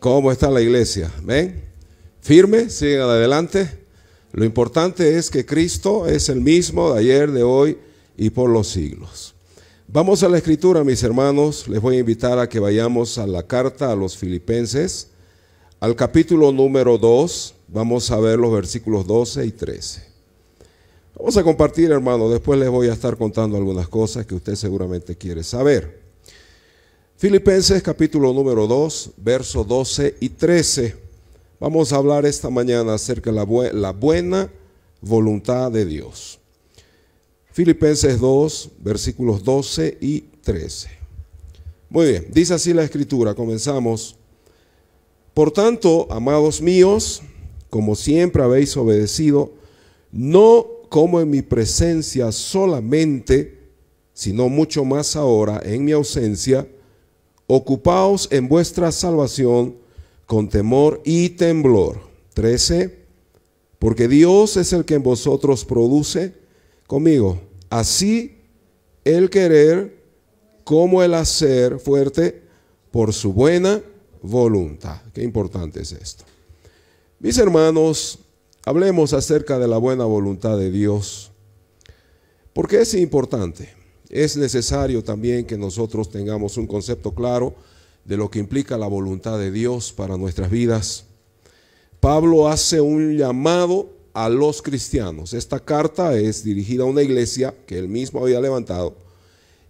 ¿Cómo está la iglesia? ¿Ven? Firme, siguen adelante. Lo importante es que Cristo es el mismo de ayer, de hoy y por los siglos. Vamos a la escritura, mis hermanos. Les voy a invitar a que vayamos a la carta a los filipenses, al capítulo número 2. Vamos a ver los versículos 12 y 13. Vamos a compartir, hermanos. Después les voy a estar contando algunas cosas que usted seguramente quiere saber. Filipenses capítulo número 2, versos 12 y 13. Vamos a hablar esta mañana acerca de la, la buena voluntad de Dios. Filipenses 2, versículos 12 y 13. Muy bien, dice así la escritura, comenzamos. Por tanto, amados míos, como siempre habéis obedecido, no como en mi presencia solamente, sino mucho más ahora en mi ausencia, Ocupaos en vuestra salvación con temor y temblor. 13. Porque Dios es el que en vosotros produce conmigo. Así el querer como el hacer fuerte por su buena voluntad. Qué importante es esto. Mis hermanos, hablemos acerca de la buena voluntad de Dios. Porque es importante? es necesario también que nosotros tengamos un concepto claro de lo que implica la voluntad de Dios para nuestras vidas. Pablo hace un llamado a los cristianos. Esta carta es dirigida a una iglesia que él mismo había levantado.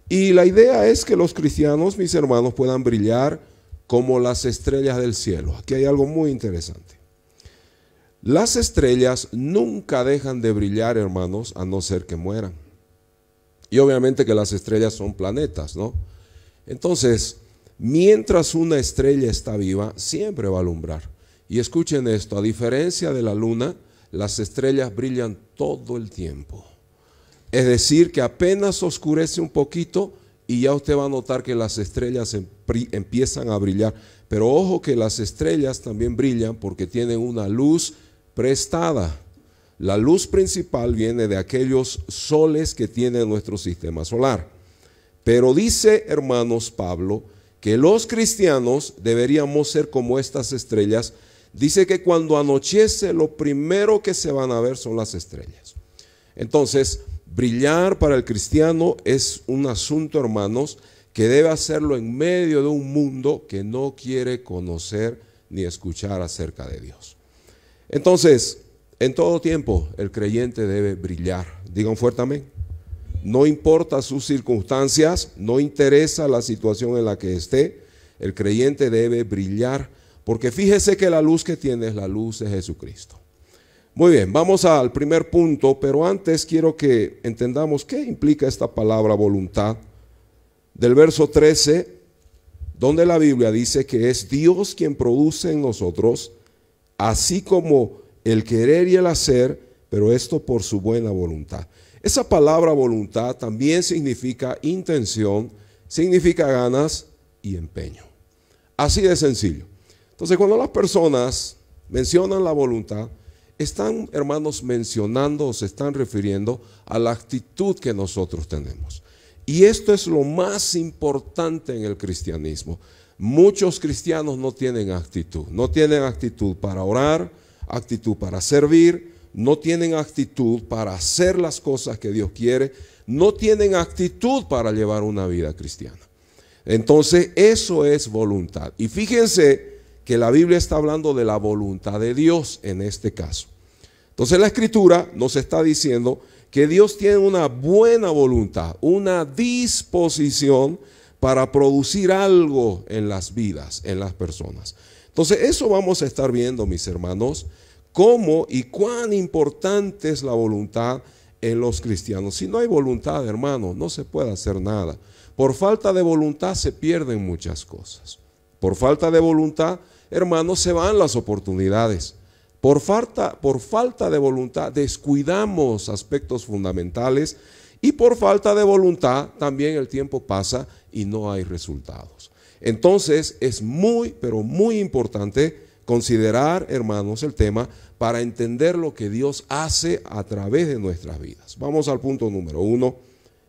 Y la idea es que los cristianos, mis hermanos, puedan brillar como las estrellas del cielo. Aquí hay algo muy interesante. Las estrellas nunca dejan de brillar, hermanos, a no ser que mueran. Y obviamente que las estrellas son planetas, ¿no? Entonces, mientras una estrella está viva, siempre va a alumbrar. Y escuchen esto, a diferencia de la luna, las estrellas brillan todo el tiempo. Es decir, que apenas oscurece un poquito y ya usted va a notar que las estrellas em-, empiezan a brillar. Pero ojo que las estrellas también brillan porque tienen una luz prestada. La luz principal viene de aquellos soles que tiene nuestro sistema solar. Pero dice, hermanos Pablo, que los cristianos deberíamos ser como estas estrellas. Dice que cuando anochece lo primero que se van a ver son las estrellas. Entonces, brillar para el cristiano es un asunto, hermanos, que debe hacerlo en medio de un mundo que no quiere conocer ni escuchar acerca de Dios. Entonces, en todo tiempo el creyente debe brillar. Digan fuerte No importa sus circunstancias, no interesa la situación en la que esté, el creyente debe brillar, porque fíjese que la luz que tiene es la luz de Jesucristo. Muy bien, vamos al primer punto, pero antes quiero que entendamos qué implica esta palabra voluntad. Del verso 13, donde la Biblia dice que es Dios quien produce en nosotros, así como el querer y el hacer, pero esto por su buena voluntad. Esa palabra voluntad también significa intención, significa ganas y empeño. Así de sencillo. Entonces cuando las personas mencionan la voluntad, están, hermanos, mencionando o se están refiriendo a la actitud que nosotros tenemos. Y esto es lo más importante en el cristianismo. Muchos cristianos no tienen actitud, no tienen actitud para orar, actitud para servir, no tienen actitud para hacer las cosas que Dios quiere, no tienen actitud para llevar una vida cristiana. Entonces, eso es voluntad. Y fíjense que la Biblia está hablando de la voluntad de Dios en este caso. Entonces, la escritura nos está diciendo que Dios tiene una buena voluntad, una disposición para producir algo en las vidas, en las personas. Entonces, eso vamos a estar viendo, mis hermanos, cómo y cuán importante es la voluntad en los cristianos. Si no hay voluntad, hermanos, no se puede hacer nada. Por falta de voluntad se pierden muchas cosas. Por falta de voluntad, hermanos, se van las oportunidades. Por falta, por falta de voluntad descuidamos aspectos fundamentales y por falta de voluntad también el tiempo pasa y no hay resultados. Entonces es muy, pero muy importante considerar, hermanos, el tema para entender lo que Dios hace a través de nuestras vidas. Vamos al punto número uno.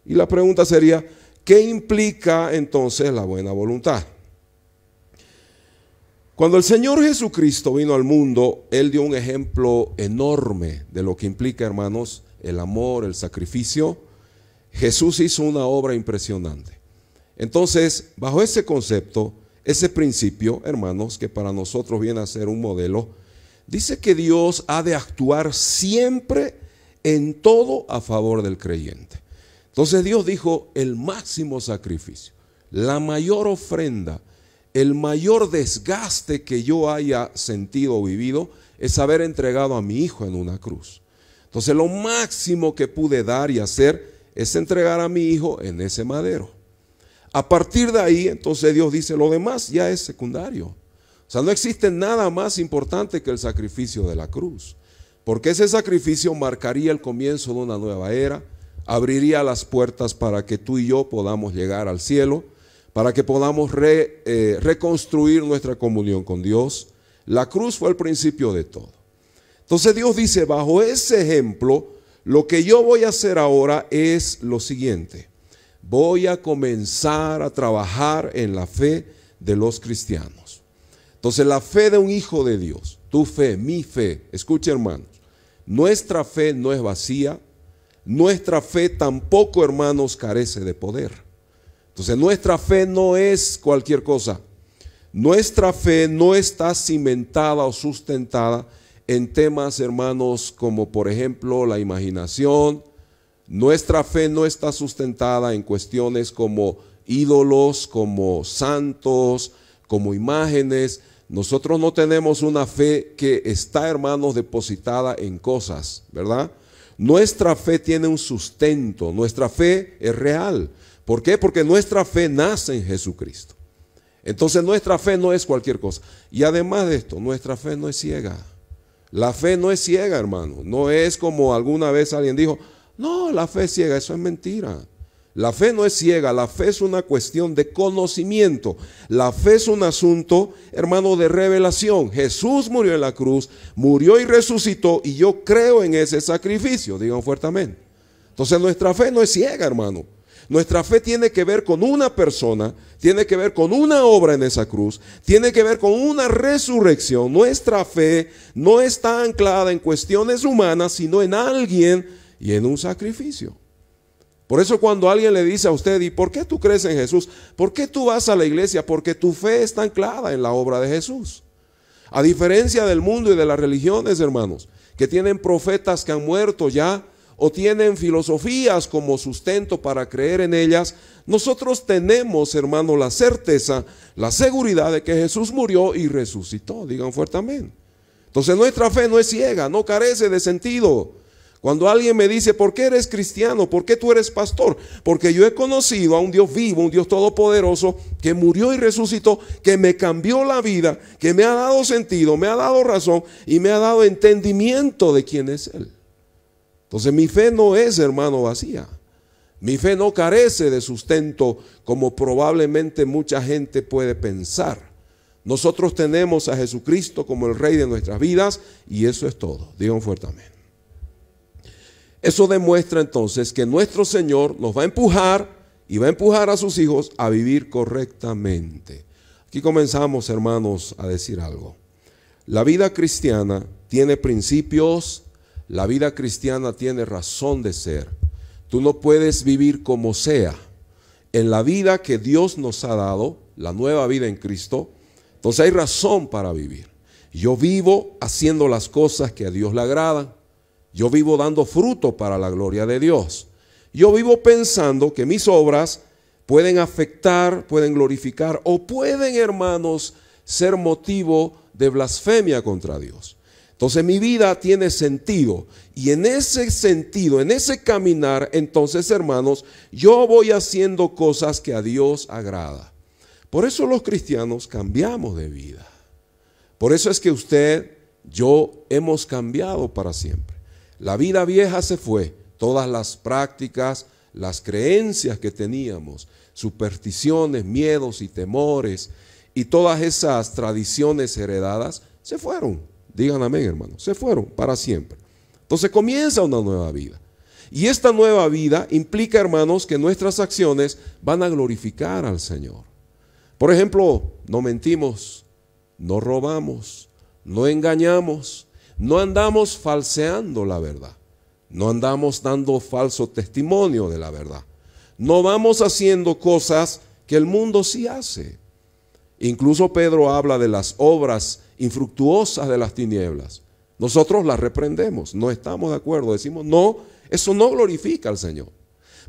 Y la pregunta sería, ¿qué implica entonces la buena voluntad? Cuando el Señor Jesucristo vino al mundo, Él dio un ejemplo enorme de lo que implica, hermanos, el amor, el sacrificio. Jesús hizo una obra impresionante. Entonces, bajo ese concepto, ese principio, hermanos, que para nosotros viene a ser un modelo, dice que Dios ha de actuar siempre en todo a favor del creyente. Entonces Dios dijo el máximo sacrificio, la mayor ofrenda, el mayor desgaste que yo haya sentido o vivido es haber entregado a mi hijo en una cruz. Entonces lo máximo que pude dar y hacer es entregar a mi hijo en ese madero. A partir de ahí, entonces Dios dice, lo demás ya es secundario. O sea, no existe nada más importante que el sacrificio de la cruz, porque ese sacrificio marcaría el comienzo de una nueva era, abriría las puertas para que tú y yo podamos llegar al cielo, para que podamos eh, reconstruir nuestra comunión con Dios. La cruz fue el principio de todo. Entonces Dios dice, bajo ese ejemplo, lo que yo voy a hacer ahora es lo siguiente voy a comenzar a trabajar en la fe de los cristianos. Entonces la fe de un hijo de Dios, tu fe, mi fe, escucha hermanos, nuestra fe no es vacía, nuestra fe tampoco hermanos carece de poder. Entonces nuestra fe no es cualquier cosa, nuestra fe no está cimentada o sustentada en temas hermanos como por ejemplo la imaginación, nuestra fe no está sustentada en cuestiones como ídolos, como santos, como imágenes. Nosotros no tenemos una fe que está, hermanos, depositada en cosas, ¿verdad? Nuestra fe tiene un sustento, nuestra fe es real. ¿Por qué? Porque nuestra fe nace en Jesucristo. Entonces nuestra fe no es cualquier cosa. Y además de esto, nuestra fe no es ciega. La fe no es ciega, hermano. No es como alguna vez alguien dijo, no, la fe es ciega, eso es mentira. La fe no es ciega, la fe es una cuestión de conocimiento. La fe es un asunto, hermano, de revelación. Jesús murió en la cruz, murió y resucitó, y yo creo en ese sacrificio, digan fuertemente. Entonces nuestra fe no es ciega, hermano. Nuestra fe tiene que ver con una persona, tiene que ver con una obra en esa cruz, tiene que ver con una resurrección. Nuestra fe no está anclada en cuestiones humanas, sino en alguien y en un sacrificio. Por eso cuando alguien le dice a usted, ¿y por qué tú crees en Jesús? ¿Por qué tú vas a la iglesia? Porque tu fe está anclada en la obra de Jesús. A diferencia del mundo y de las religiones, hermanos, que tienen profetas que han muerto ya o tienen filosofías como sustento para creer en ellas, nosotros tenemos, hermano, la certeza, la seguridad de que Jesús murió y resucitó. Digan fuertemente Entonces nuestra fe no es ciega, no carece de sentido. Cuando alguien me dice, ¿por qué eres cristiano? ¿Por qué tú eres pastor? Porque yo he conocido a un Dios vivo, un Dios todopoderoso, que murió y resucitó, que me cambió la vida, que me ha dado sentido, me ha dado razón y me ha dado entendimiento de quién es Él. Entonces mi fe no es, hermano, vacía. Mi fe no carece de sustento como probablemente mucha gente puede pensar. Nosotros tenemos a Jesucristo como el Rey de nuestras vidas y eso es todo. Digan fuertemente. Eso demuestra entonces que nuestro Señor nos va a empujar y va a empujar a sus hijos a vivir correctamente. Aquí comenzamos, hermanos, a decir algo. La vida cristiana tiene principios, la vida cristiana tiene razón de ser. Tú no puedes vivir como sea. En la vida que Dios nos ha dado, la nueva vida en Cristo, entonces hay razón para vivir. Yo vivo haciendo las cosas que a Dios le agradan. Yo vivo dando fruto para la gloria de Dios. Yo vivo pensando que mis obras pueden afectar, pueden glorificar o pueden, hermanos, ser motivo de blasfemia contra Dios. Entonces mi vida tiene sentido y en ese sentido, en ese caminar, entonces, hermanos, yo voy haciendo cosas que a Dios agrada. Por eso los cristianos cambiamos de vida. Por eso es que usted, yo hemos cambiado para siempre. La vida vieja se fue, todas las prácticas, las creencias que teníamos, supersticiones, miedos y temores, y todas esas tradiciones heredadas se fueron. díganme hermanos, hermano, se fueron para siempre. Entonces comienza una nueva vida. Y esta nueva vida implica, hermanos, que nuestras acciones van a glorificar al Señor. Por ejemplo, no mentimos, no robamos, no engañamos, no andamos falseando la verdad. No andamos dando falso testimonio de la verdad. No vamos haciendo cosas que el mundo sí hace. Incluso Pedro habla de las obras infructuosas de las tinieblas. Nosotros las reprendemos, no estamos de acuerdo, decimos, no, eso no glorifica al Señor.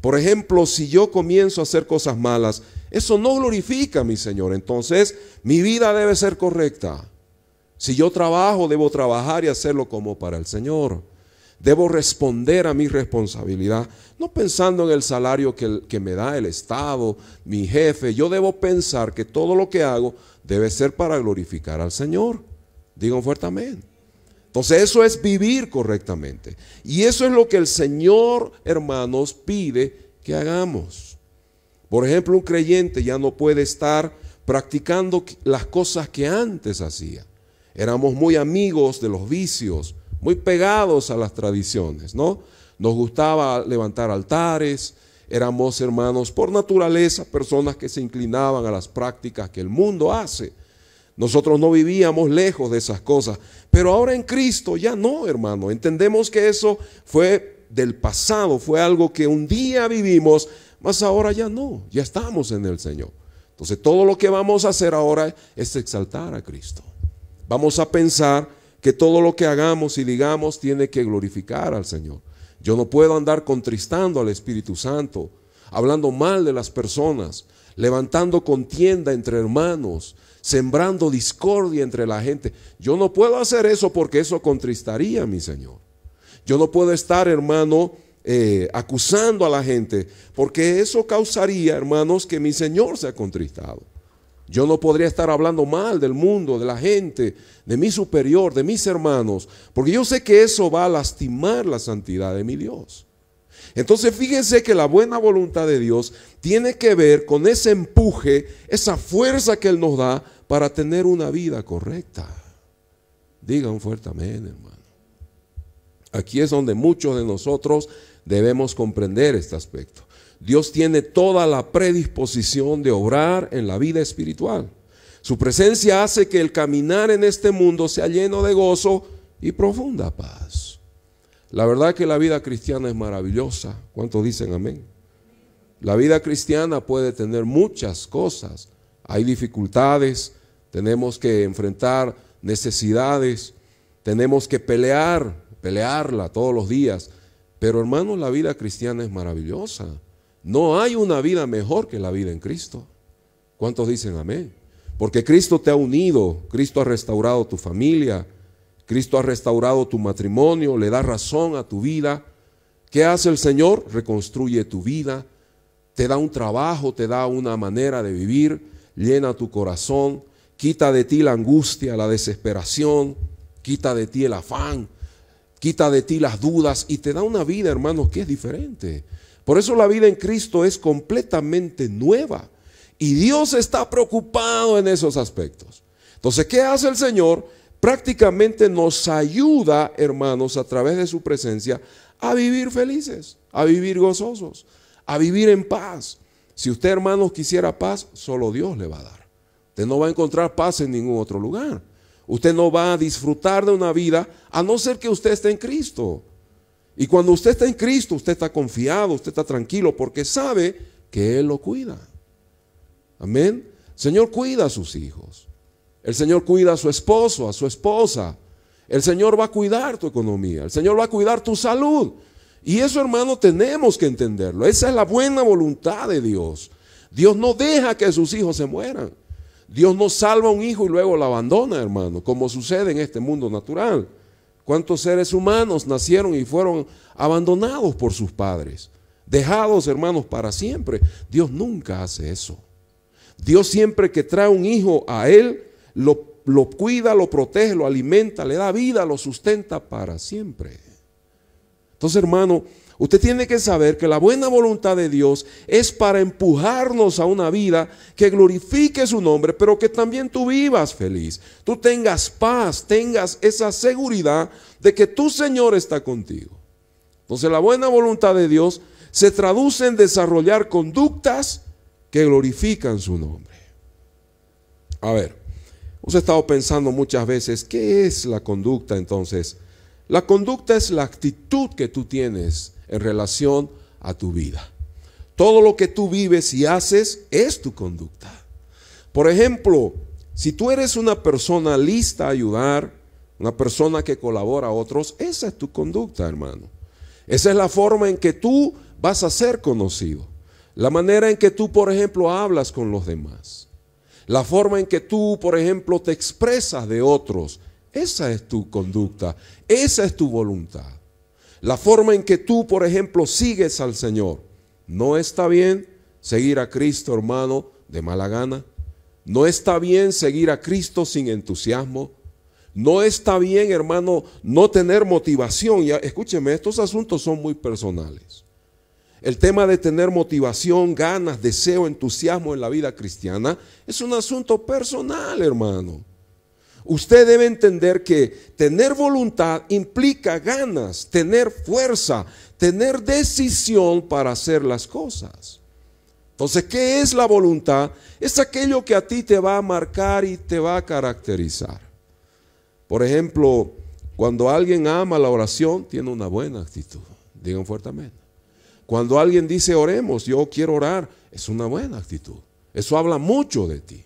Por ejemplo, si yo comienzo a hacer cosas malas, eso no glorifica a mi Señor. Entonces, mi vida debe ser correcta. Si yo trabajo, debo trabajar y hacerlo como para el Señor. Debo responder a mi responsabilidad, no pensando en el salario que, me da el Estado, mi jefe. Yo debo pensar que todo lo que hago debe ser para glorificar al Señor. Digo fuertemente. Entonces eso es vivir correctamente. Y eso es lo que el Señor, hermanos, pide que hagamos. Por ejemplo, un creyente ya no puede estar practicando las cosas que antes hacía éramos muy amigos de los vicios, muy pegados a las tradiciones, ¿no? Nos gustaba levantar altares, éramos hermanos por naturaleza, personas que se inclinaban a las prácticas que el mundo hace. Nosotros no vivíamos lejos de esas cosas, pero ahora en Cristo ya no, hermano. Entendemos que eso fue del pasado, fue algo que un día vivimos, mas ahora ya no, ya estamos en el Señor. Entonces todo lo que vamos a hacer ahora es exaltar a Cristo vamos a pensar que todo lo que hagamos y digamos tiene que glorificar al Señor. Yo no puedo andar contristando al Espíritu Santo, hablando mal de las personas, levantando contienda entre hermanos, sembrando discordia entre la gente. Yo no puedo hacer eso porque eso contristaría a mi Señor. Yo no puedo estar, hermano, eh, acusando a la gente porque eso causaría, hermanos, que mi Señor sea contristado. Yo no podría estar hablando mal del mundo, de la gente, de mi superior, de mis hermanos, porque yo sé que eso va a lastimar la santidad de mi Dios. Entonces fíjense que la buena voluntad de Dios tiene que ver con ese empuje, esa fuerza que Él nos da para tener una vida correcta. Digan fuerte amén, hermano. Aquí es donde muchos de nosotros debemos comprender este aspecto. Dios tiene toda la predisposición de obrar en la vida espiritual. Su presencia hace que el caminar en este mundo sea lleno de gozo y profunda paz. La verdad que la vida cristiana es maravillosa. ¿Cuántos dicen amén? La vida cristiana puede tener muchas cosas. Hay dificultades, tenemos que enfrentar necesidades, tenemos que pelear, pelearla todos los días. Pero hermanos, la vida cristiana es maravillosa. No hay una vida mejor que la vida en Cristo. ¿Cuántos dicen amén? Porque Cristo te ha unido, Cristo ha restaurado tu familia, Cristo ha restaurado tu matrimonio, le da razón a tu vida. ¿Qué hace el Señor? Reconstruye tu vida, te da un trabajo, te da una manera de vivir, llena tu corazón, quita de ti la angustia, la desesperación, quita de ti el afán, quita de ti las dudas y te da una vida, hermanos, que es diferente. Por eso la vida en Cristo es completamente nueva. Y Dios está preocupado en esos aspectos. Entonces, ¿qué hace el Señor? Prácticamente nos ayuda, hermanos, a través de su presencia, a vivir felices, a vivir gozosos, a vivir en paz. Si usted, hermanos, quisiera paz, solo Dios le va a dar. Usted no va a encontrar paz en ningún otro lugar. Usted no va a disfrutar de una vida a no ser que usted esté en Cristo. Y cuando usted está en Cristo, usted está confiado, usted está tranquilo porque sabe que Él lo cuida. Amén. El Señor cuida a sus hijos. El Señor cuida a su esposo, a su esposa. El Señor va a cuidar tu economía. El Señor va a cuidar tu salud. Y eso, hermano, tenemos que entenderlo. Esa es la buena voluntad de Dios. Dios no deja que sus hijos se mueran. Dios no salva a un hijo y luego lo abandona, hermano, como sucede en este mundo natural. ¿Cuántos seres humanos nacieron y fueron abandonados por sus padres? Dejados, hermanos, para siempre. Dios nunca hace eso. Dios siempre que trae un hijo a Él, lo, cuida, lo protege, lo alimenta, le da vida, lo sustenta para siempre. Entonces, hermano, Usted tiene que saber que la buena voluntad de Dios es para empujarnos a una vida que glorifique su nombre, pero que también tú vivas feliz, tú tengas paz, tengas esa seguridad de que tu Señor está contigo. Entonces la buena voluntad de Dios se traduce en desarrollar conductas que glorifican su nombre. A ver, hemos estado pensando muchas veces, ¿qué es la conducta entonces? La conducta es la actitud que tú tienes en relación a tu vida. Todo lo que tú vives y haces es tu conducta. Por ejemplo, si tú eres una persona lista a ayudar, una persona que colabora a otros, esa es tu conducta, hermano. Esa es la forma en que tú vas a ser conocido. La manera en que tú, por ejemplo, hablas con los demás. La forma en que tú, por ejemplo, te expresas de otros. Esa es tu conducta. Esa es tu voluntad. La forma en que tú, por ejemplo, sigues al Señor. No está bien seguir a Cristo, hermano, de mala gana. No está bien seguir a Cristo sin entusiasmo. No está bien, hermano, no tener motivación. escúcheme, estos asuntos son muy personales. El tema de tener motivación, ganas, deseo, entusiasmo en la vida cristiana es un asunto personal, hermano usted debe entender que tener voluntad implica ganas, tener fuerza, tener decisión para hacer las cosas. Entonces, ¿qué es la voluntad? Es aquello que a ti te va a marcar y te va a caracterizar. Por ejemplo, cuando alguien ama la oración, tiene una buena actitud. Digan fuertemente. Cuando alguien dice oremos, yo quiero orar, es una buena actitud. Eso habla mucho de ti.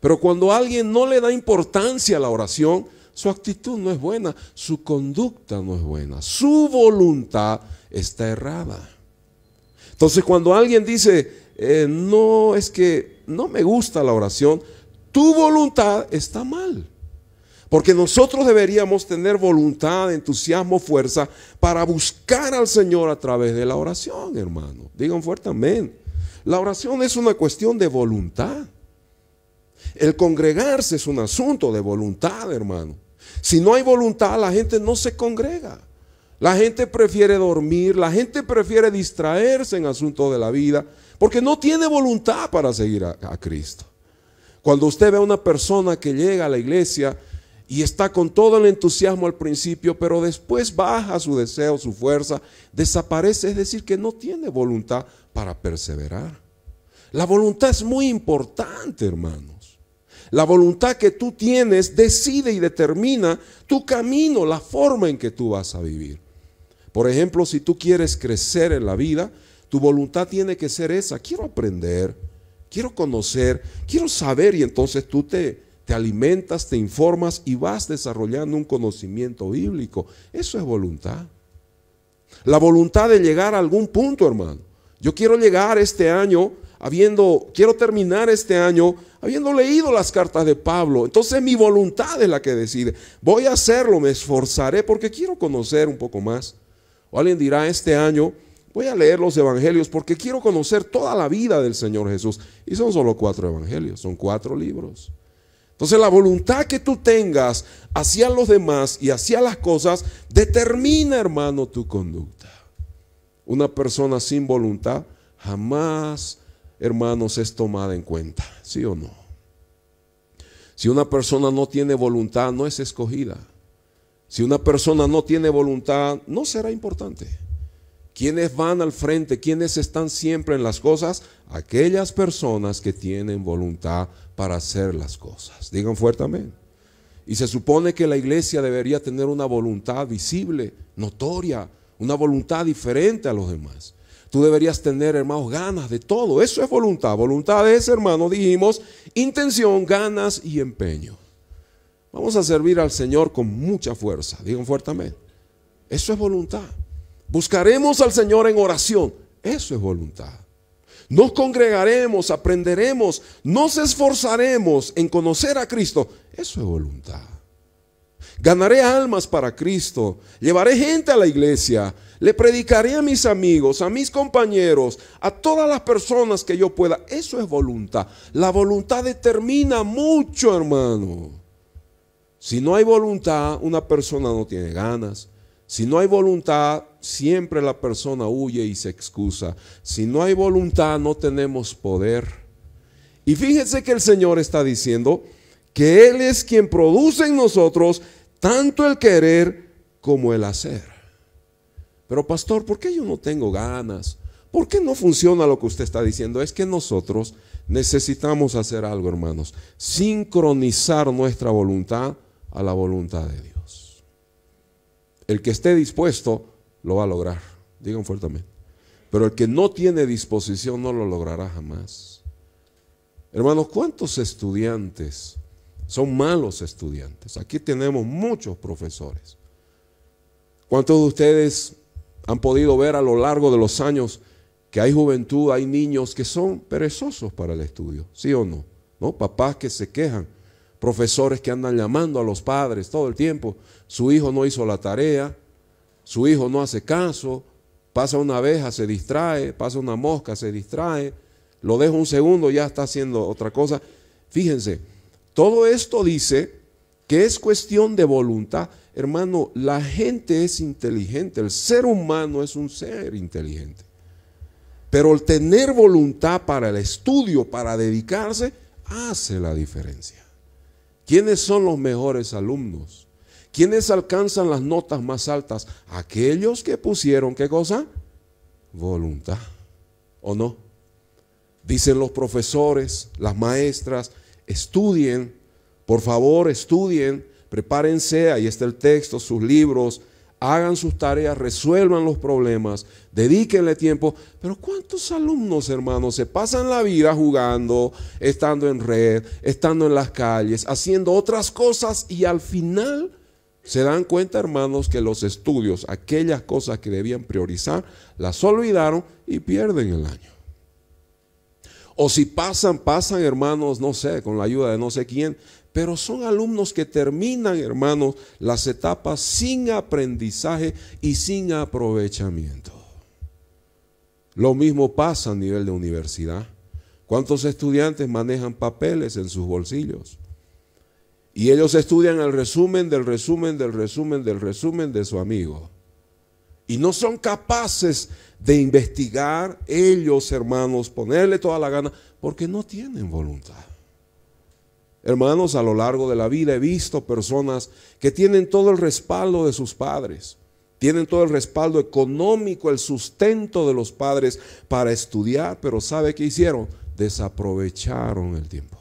Pero cuando alguien no le da importancia a la oración, su actitud no es buena, su conducta no es buena, su voluntad está errada. Entonces cuando alguien dice, eh, no es que no me gusta la oración, tu voluntad está mal. Porque nosotros deberíamos tener voluntad, entusiasmo, fuerza para buscar al Señor a través de la oración, hermano. Digan fuertemente, La oración es una cuestión de voluntad. El congregarse es un asunto de voluntad, hermano. Si no hay voluntad, la gente no se congrega. La gente prefiere dormir, la gente prefiere distraerse en asuntos de la vida, porque no tiene voluntad para seguir a, Cristo. Cuando usted ve a una persona que llega a la iglesia y está con todo el entusiasmo al principio, pero después baja su deseo, su fuerza, desaparece, es decir, que no tiene voluntad para perseverar. La voluntad es muy importante, hermano. La voluntad que tú tienes decide y determina tu camino, la forma en que tú vas a vivir. Por ejemplo, si tú quieres crecer en la vida, tu voluntad tiene que ser esa. Quiero aprender, quiero conocer, quiero saber y entonces tú te, te alimentas, te informas y vas desarrollando un conocimiento bíblico. Eso es voluntad. La voluntad de llegar a algún punto, hermano. Yo quiero llegar este año habiendo, quiero terminar este año habiendo leído las cartas de Pablo. Entonces mi voluntad es la que decide. Voy a hacerlo, me esforzaré porque quiero conocer un poco más. O alguien dirá, este año voy a leer los evangelios porque quiero conocer toda la vida del Señor Jesús. Y son solo cuatro evangelios, son cuatro libros. Entonces la voluntad que tú tengas hacia los demás y hacia las cosas determina, hermano, tu conducta. Una persona sin voluntad jamás hermanos, es tomada en cuenta, ¿sí o no? Si una persona no tiene voluntad, no es escogida. Si una persona no tiene voluntad, no será importante. Quienes van al frente, quienes están siempre en las cosas, aquellas personas que tienen voluntad para hacer las cosas. Digan fuertemente Y se supone que la iglesia debería tener una voluntad visible, notoria, una voluntad diferente a los demás. Tú deberías tener, hermanos, ganas de todo. Eso es voluntad. Voluntad es, hermano dijimos, intención, ganas y empeño. Vamos a servir al Señor con mucha fuerza. Digan fuertemente. Eso es voluntad. Buscaremos al Señor en oración. Eso es voluntad. Nos congregaremos, aprenderemos, nos esforzaremos en conocer a Cristo. Eso es voluntad. Ganaré almas para Cristo. Llevaré gente a la iglesia. Le predicaré a mis amigos, a mis compañeros, a todas las personas que yo pueda. Eso es voluntad. La voluntad determina mucho, hermano. Si no hay voluntad, una persona no tiene ganas. Si no hay voluntad, siempre la persona huye y se excusa. Si no hay voluntad, no tenemos poder. Y fíjense que el Señor está diciendo que Él es quien produce en nosotros tanto el querer como el hacer. Pero pastor, ¿por qué yo no tengo ganas? ¿Por qué no funciona lo que usted está diciendo? Es que nosotros necesitamos hacer algo, hermanos. Sincronizar nuestra voluntad a la voluntad de Dios. El que esté dispuesto lo va a lograr. Digan fuertemente. Pero el que no tiene disposición no lo logrará jamás. Hermanos, ¿cuántos estudiantes son malos estudiantes? Aquí tenemos muchos profesores. ¿Cuántos de ustedes han podido ver a lo largo de los años que hay juventud, hay niños que son perezosos para el estudio, ¿sí o no? ¿No? Papás que se quejan, profesores que andan llamando a los padres todo el tiempo, su hijo no hizo la tarea, su hijo no hace caso, pasa una abeja, se distrae, pasa una mosca, se distrae, lo dejo un segundo, ya está haciendo otra cosa. Fíjense, todo esto dice que es cuestión de voluntad. Hermano, la gente es inteligente, el ser humano es un ser inteligente. Pero el tener voluntad para el estudio, para dedicarse, hace la diferencia. ¿Quiénes son los mejores alumnos? ¿Quiénes alcanzan las notas más altas? Aquellos que pusieron, ¿qué cosa? Voluntad. ¿O no? Dicen los profesores, las maestras, estudien, por favor, estudien Prepárense, ahí está el texto, sus libros, hagan sus tareas, resuelvan los problemas, dedíquenle tiempo. Pero ¿cuántos alumnos, hermanos, se pasan la vida jugando, estando en red, estando en las calles, haciendo otras cosas y al final se dan cuenta, hermanos, que los estudios, aquellas cosas que debían priorizar, las olvidaron y pierden el año? O si pasan, pasan, hermanos, no sé, con la ayuda de no sé quién, pero son alumnos que terminan, hermanos, las etapas sin aprendizaje y sin aprovechamiento. Lo mismo pasa a nivel de universidad. ¿Cuántos estudiantes manejan papeles en sus bolsillos? Y ellos estudian el resumen del resumen del resumen del resumen de su amigo. Y no son capaces de investigar ellos, hermanos, ponerle toda la gana, porque no tienen voluntad. Hermanos, a lo largo de la vida he visto personas que tienen todo el respaldo de sus padres, tienen todo el respaldo económico, el sustento de los padres para estudiar, pero ¿sabe qué hicieron? Desaprovecharon el tiempo.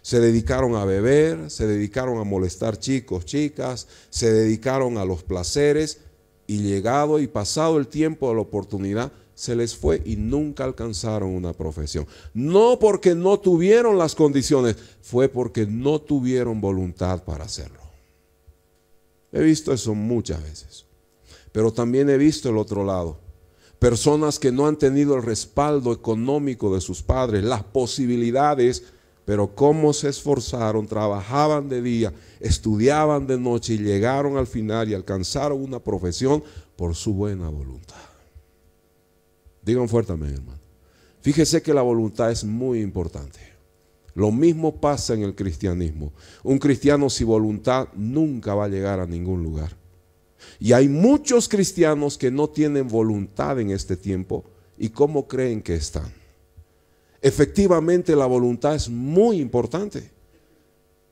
Se dedicaron a beber, se dedicaron a molestar chicos, chicas, se dedicaron a los placeres y llegado y pasado el tiempo de la oportunidad, se les fue y nunca alcanzaron una profesión. No porque no tuvieron las condiciones, fue porque no tuvieron voluntad para hacerlo. He visto eso muchas veces, pero también he visto el otro lado. Personas que no han tenido el respaldo económico de sus padres, las posibilidades, pero cómo se esforzaron, trabajaban de día, estudiaban de noche y llegaron al final y alcanzaron una profesión por su buena voluntad. Digan fuerte hermano. Fíjese que la voluntad es muy importante. Lo mismo pasa en el cristianismo. Un cristiano sin voluntad nunca va a llegar a ningún lugar. Y hay muchos cristianos que no tienen voluntad en este tiempo. ¿Y cómo creen que están? Efectivamente, la voluntad es muy importante.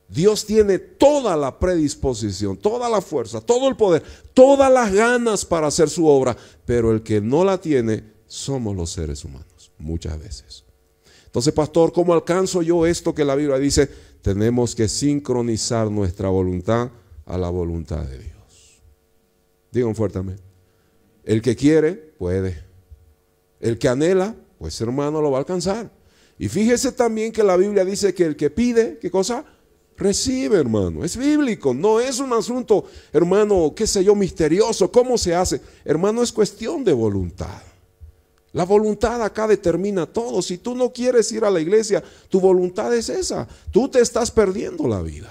Dios tiene toda la predisposición, toda la fuerza, todo el poder, todas las ganas para hacer su obra, pero el que no la tiene somos los seres humanos, muchas veces. Entonces, pastor, ¿cómo alcanzo yo esto que la Biblia dice? Tenemos que sincronizar nuestra voluntad a la voluntad de Dios. Digan fuertemente. El que quiere, puede. El que anhela, pues hermano, lo va a alcanzar. Y fíjese también que la Biblia dice que el que pide, ¿qué cosa? Recibe, hermano. Es bíblico. No es un asunto, hermano, qué sé yo, misterioso. ¿Cómo se hace? Hermano, es cuestión de voluntad. La voluntad acá determina todo. Si tú no quieres ir a la iglesia, tu voluntad es esa. Tú te estás perdiendo la vida.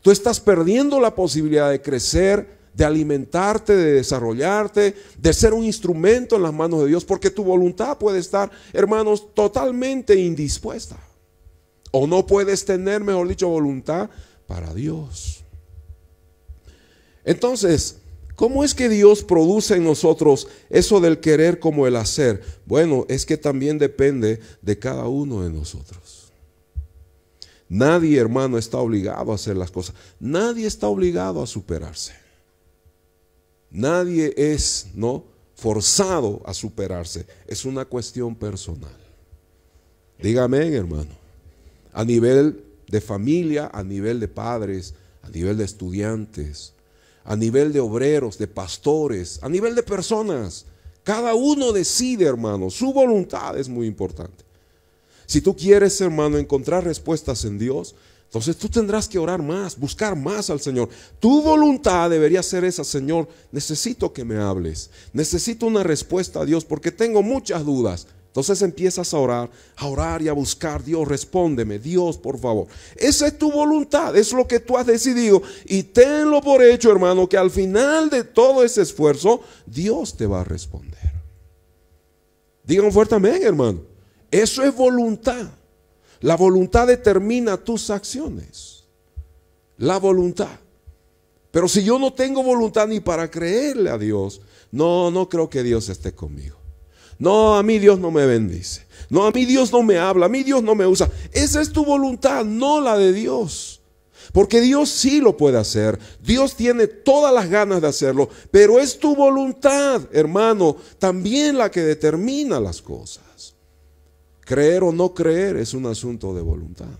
Tú estás perdiendo la posibilidad de crecer, de alimentarte, de desarrollarte, de ser un instrumento en las manos de Dios, porque tu voluntad puede estar, hermanos, totalmente indispuesta. O no puedes tener, mejor dicho, voluntad para Dios. Entonces, ¿Cómo es que Dios produce en nosotros eso del querer como el hacer? Bueno, es que también depende de cada uno de nosotros. Nadie, hermano, está obligado a hacer las cosas. Nadie está obligado a superarse. Nadie es, ¿no? Forzado a superarse. Es una cuestión personal. Dígame, hermano. A nivel de familia, a nivel de padres, a nivel de estudiantes, a nivel de obreros, de pastores, a nivel de personas. Cada uno decide, hermano. Su voluntad es muy importante. Si tú quieres, hermano, encontrar respuestas en Dios, entonces tú tendrás que orar más, buscar más al Señor. Tu voluntad debería ser esa, Señor, necesito que me hables. Necesito una respuesta a Dios porque tengo muchas dudas. Entonces empiezas a orar, a orar y a buscar, Dios, respóndeme, Dios, por favor. Esa es tu voluntad, es lo que tú has decidido. Y tenlo por hecho, hermano, que al final de todo ese esfuerzo, Dios te va a responder. Digan fuerte hermano. Eso es voluntad. La voluntad determina tus acciones. La voluntad. Pero si yo no tengo voluntad ni para creerle a Dios, no, no creo que Dios esté conmigo. No, a mí Dios no me bendice. No, a mí Dios no me habla. A mí Dios no me usa. Esa es tu voluntad, no la de Dios. Porque Dios sí lo puede hacer. Dios tiene todas las ganas de hacerlo. Pero es tu voluntad, hermano, también la que determina las cosas. Creer o no creer es un asunto de voluntad.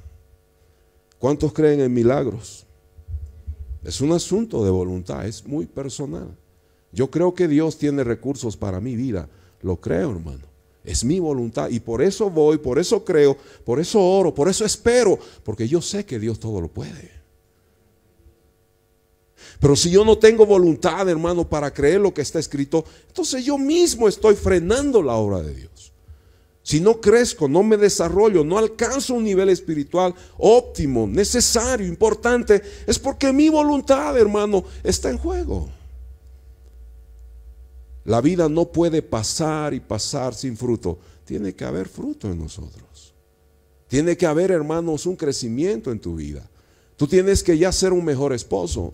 ¿Cuántos creen en milagros? Es un asunto de voluntad, es muy personal. Yo creo que Dios tiene recursos para mi vida lo creo, hermano. Es mi voluntad y por eso voy, por eso creo, por eso oro, por eso espero, porque yo sé que Dios todo lo puede. Pero si yo no tengo voluntad, hermano, para creer lo que está escrito, entonces yo mismo estoy frenando la obra de Dios. Si no crezco, no me desarrollo, no alcanzo un nivel espiritual óptimo, necesario, importante, es porque mi voluntad, hermano, está en juego. La vida no puede pasar y pasar sin fruto. Tiene que haber fruto en nosotros. Tiene que haber, hermanos, un crecimiento en tu vida. Tú tienes que ya ser un mejor esposo,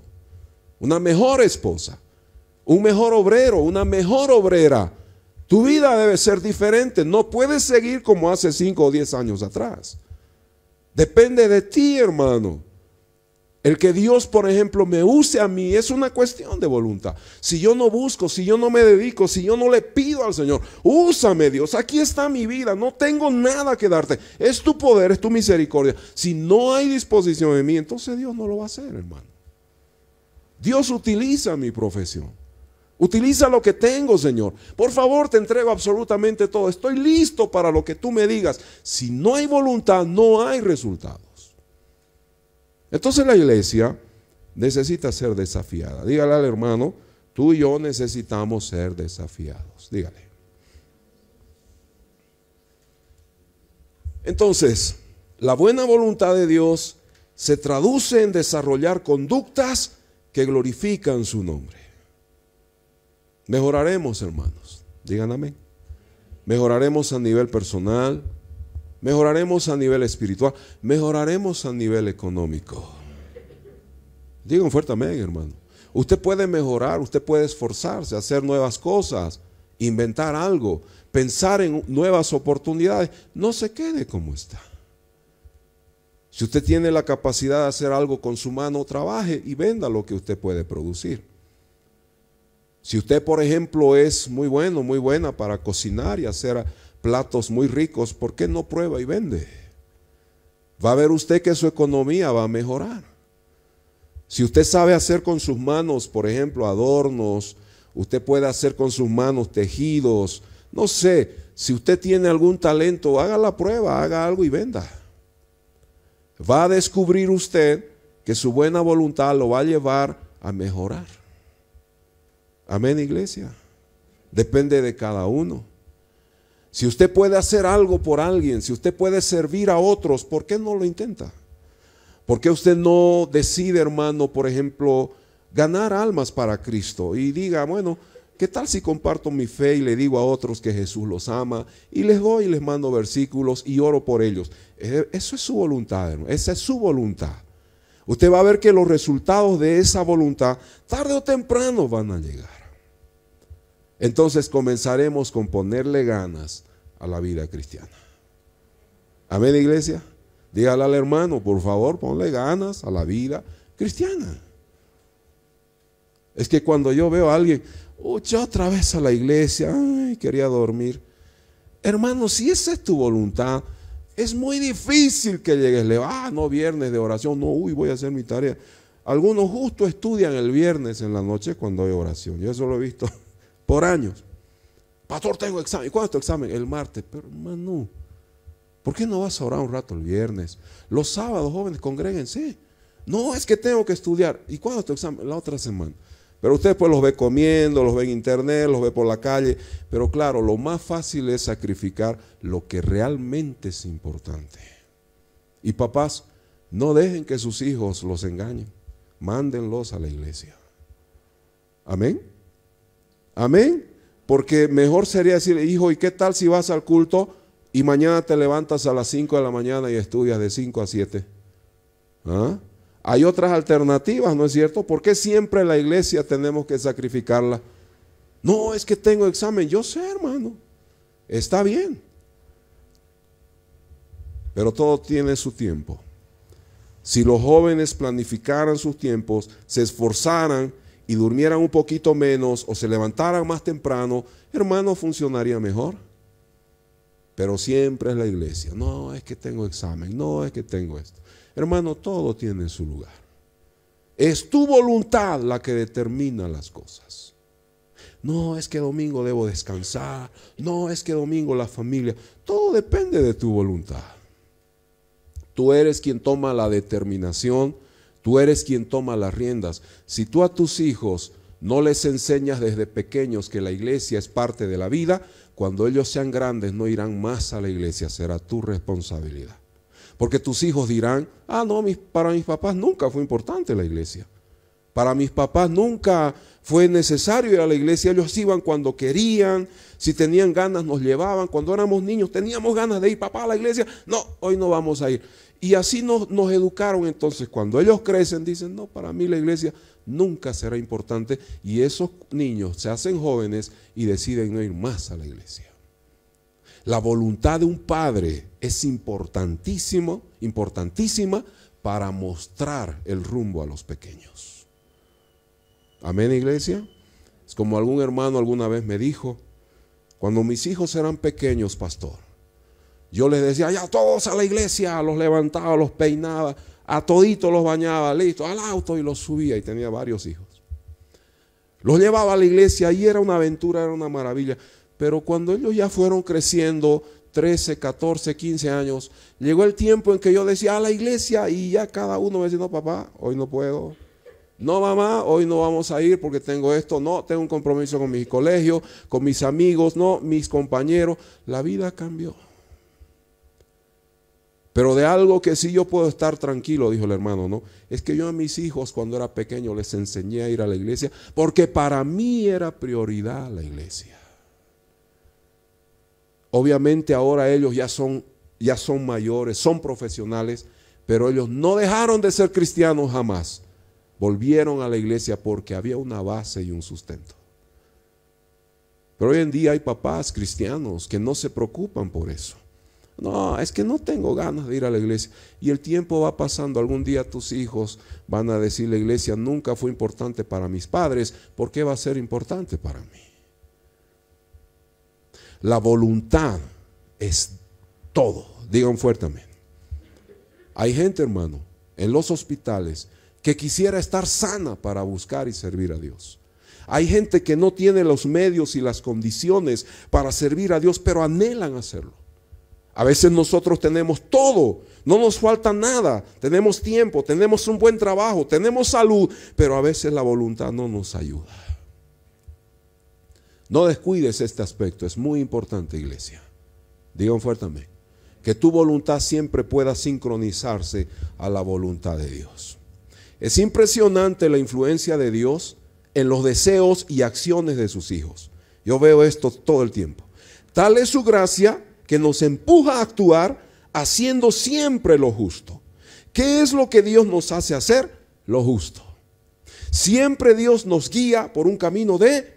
una mejor esposa, un mejor obrero, una mejor obrera. Tu vida debe ser diferente. No puedes seguir como hace 5 o 10 años atrás. Depende de ti, hermano. El que Dios, por ejemplo, me use a mí es una cuestión de voluntad. Si yo no busco, si yo no me dedico, si yo no le pido al Señor, úsame Dios, aquí está mi vida, no tengo nada que darte. Es tu poder, es tu misericordia. Si no hay disposición en mí, entonces Dios no lo va a hacer, hermano. Dios utiliza mi profesión. Utiliza lo que tengo, Señor. Por favor, te entrego absolutamente todo. Estoy listo para lo que tú me digas. Si no hay voluntad, no hay resultado. Entonces la iglesia necesita ser desafiada. Dígale al hermano, tú y yo necesitamos ser desafiados. Dígale. Entonces, la buena voluntad de Dios se traduce en desarrollar conductas que glorifican su nombre. Mejoraremos, hermanos. Digan amén. Mejoraremos a nivel personal, mejoraremos a nivel espiritual, mejoraremos a nivel económico. Digo fuertemente, fuerte amén, hermano. Usted puede mejorar, usted puede esforzarse, hacer nuevas cosas, inventar algo, pensar en nuevas oportunidades. No se quede como está. Si usted tiene la capacidad de hacer algo con su mano, trabaje y venda lo que usted puede producir. Si usted, por ejemplo, es muy bueno, muy buena para cocinar y hacer platos muy ricos, ¿por qué no prueba y vende? Va a ver usted que su economía va a mejorar. Si usted sabe hacer con sus manos, por ejemplo, adornos, usted puede hacer con sus manos tejidos, no sé, si usted tiene algún talento, haga la prueba, haga algo y venda. Va a descubrir usted que su buena voluntad lo va a llevar a mejorar. Amén, iglesia. Depende de cada uno. Si usted puede hacer algo por alguien, si usted puede servir a otros, ¿por qué no lo intenta? ¿Por qué usted no decide, hermano, por ejemplo, ganar almas para Cristo y diga, bueno, ¿qué tal si comparto mi fe y le digo a otros que Jesús los ama y les doy y les mando versículos y oro por ellos? E, eso es su voluntad, hermano, esa es su voluntad. Usted va a ver que los resultados de esa voluntad, tarde o temprano, van a llegar entonces comenzaremos con ponerle ganas a la vida cristiana. Amén, iglesia. Dígale al hermano, por favor, ponle ganas a la vida cristiana. Es que cuando yo veo a alguien, ¡uy! otra vez a la iglesia, ay, quería dormir. Hermano, si esa es tu voluntad, es muy difícil que llegues. Le ah, no, viernes de oración, no, uy, voy a hacer mi tarea. Algunos justo estudian el viernes en la noche cuando hay oración. Yo eso lo he visto. por años. Pastor, tengo examen. ¿y ¿Cuándo es tu examen? El martes. Pero hermano, ¿por qué no vas a orar un rato el viernes? Los sábados, jóvenes, congréguense. No, es que tengo que estudiar. ¿Y cuándo es tu examen? La otra semana. Pero usted pues los ve comiendo, los ve en internet, los ve por la calle. Pero claro, lo más fácil es sacrificar lo que realmente es importante. Y papás, no dejen que sus hijos los engañen. Mándenlos a la iglesia. Amén. Amén. Porque mejor sería decir, hijo, ¿y qué tal si vas al culto y mañana te levantas a las 5 de la mañana y estudias de 5 a 7? ¿Ah? Hay otras alternativas, ¿no es cierto? ¿Por qué siempre la iglesia tenemos que sacrificarla? No, es que tengo examen. Yo sé, hermano. Está bien. Pero todo tiene su tiempo. Si los jóvenes planificaran sus tiempos, se esforzaran y durmieran un poquito menos o se levantaran más temprano, hermano, funcionaría mejor. Pero siempre es la iglesia. No, es que tengo examen. No, es que tengo esto. Hermano, todo tiene su lugar. Es tu voluntad la que determina las cosas. No, es que domingo debo descansar. No, es que domingo la familia. Todo depende de tu voluntad. Tú eres quien toma la determinación Tú eres quien toma las riendas. Si tú a tus hijos no les enseñas desde pequeños que la iglesia es parte de la vida, cuando ellos sean grandes no irán más a la iglesia, será tu responsabilidad. Porque tus hijos dirán, ah, no, para mis papás nunca fue importante la iglesia. Para mis papás nunca fue necesario ir a la iglesia. Ellos iban cuando querían, si tenían ganas nos llevaban. Cuando éramos niños teníamos ganas de ir, papá, a la iglesia. No, hoy no vamos a ir. Y así nos, educaron entonces. Cuando ellos crecen, dicen, no, para mí la iglesia nunca será importante. Y esos niños se hacen jóvenes y deciden no ir más a la iglesia. La voluntad de un padre es importantísimo, importantísima para mostrar el rumbo a los pequeños. Amén, iglesia. Es como algún hermano alguna vez me dijo, cuando mis hijos eran pequeños, pastor, yo les decía, ya todos a la iglesia, los levantaba, los peinaba, a toditos los bañaba, listo, al auto y los subía y tenía varios hijos. Los llevaba a la iglesia y era una aventura, era una maravilla. Pero cuando ellos ya fueron creciendo, 13, 14, 15 años, llegó el tiempo en que yo decía a la iglesia y ya cada uno me decía, no papá, hoy no puedo. No mamá, hoy no vamos a ir porque tengo esto, no, tengo un compromiso con mi colegio, con mis amigos, no, mis compañeros. La vida cambió. Pero de algo que sí yo puedo estar tranquilo, dijo el hermano, ¿no? Es que yo a mis hijos cuando era pequeño les enseñé a ir a la iglesia porque para mí era prioridad la iglesia. Obviamente ahora ellos ya son, ya son mayores, son profesionales, pero ellos no dejaron de ser cristianos jamás. Volvieron a la iglesia porque había una base y un sustento. Pero hoy en día hay papás cristianos que no se preocupan por eso no, es que no tengo ganas de ir a la iglesia. Y el tiempo va pasando. Algún día tus hijos van a decir, la iglesia nunca fue importante para mis padres. ¿Por qué va a ser importante para mí? La voluntad es todo. Digan fuertemente. Hay gente, hermano, en los hospitales que quisiera estar sana para buscar y servir a Dios. Hay gente que no tiene los medios y las condiciones para servir a Dios, pero anhelan hacerlo. A veces nosotros tenemos todo, no nos falta nada, tenemos tiempo, tenemos un buen trabajo, tenemos salud, pero a veces la voluntad no nos ayuda. No descuides este aspecto, es muy importante iglesia. Digan fuertemente Que tu voluntad siempre pueda sincronizarse a la voluntad de Dios. Es impresionante la influencia de Dios en los deseos y acciones de sus hijos. Yo veo esto todo el tiempo. Tal es su gracia que nos empuja a actuar haciendo siempre lo justo. ¿Qué es lo que Dios nos hace hacer? Lo justo. Siempre Dios nos guía por un camino de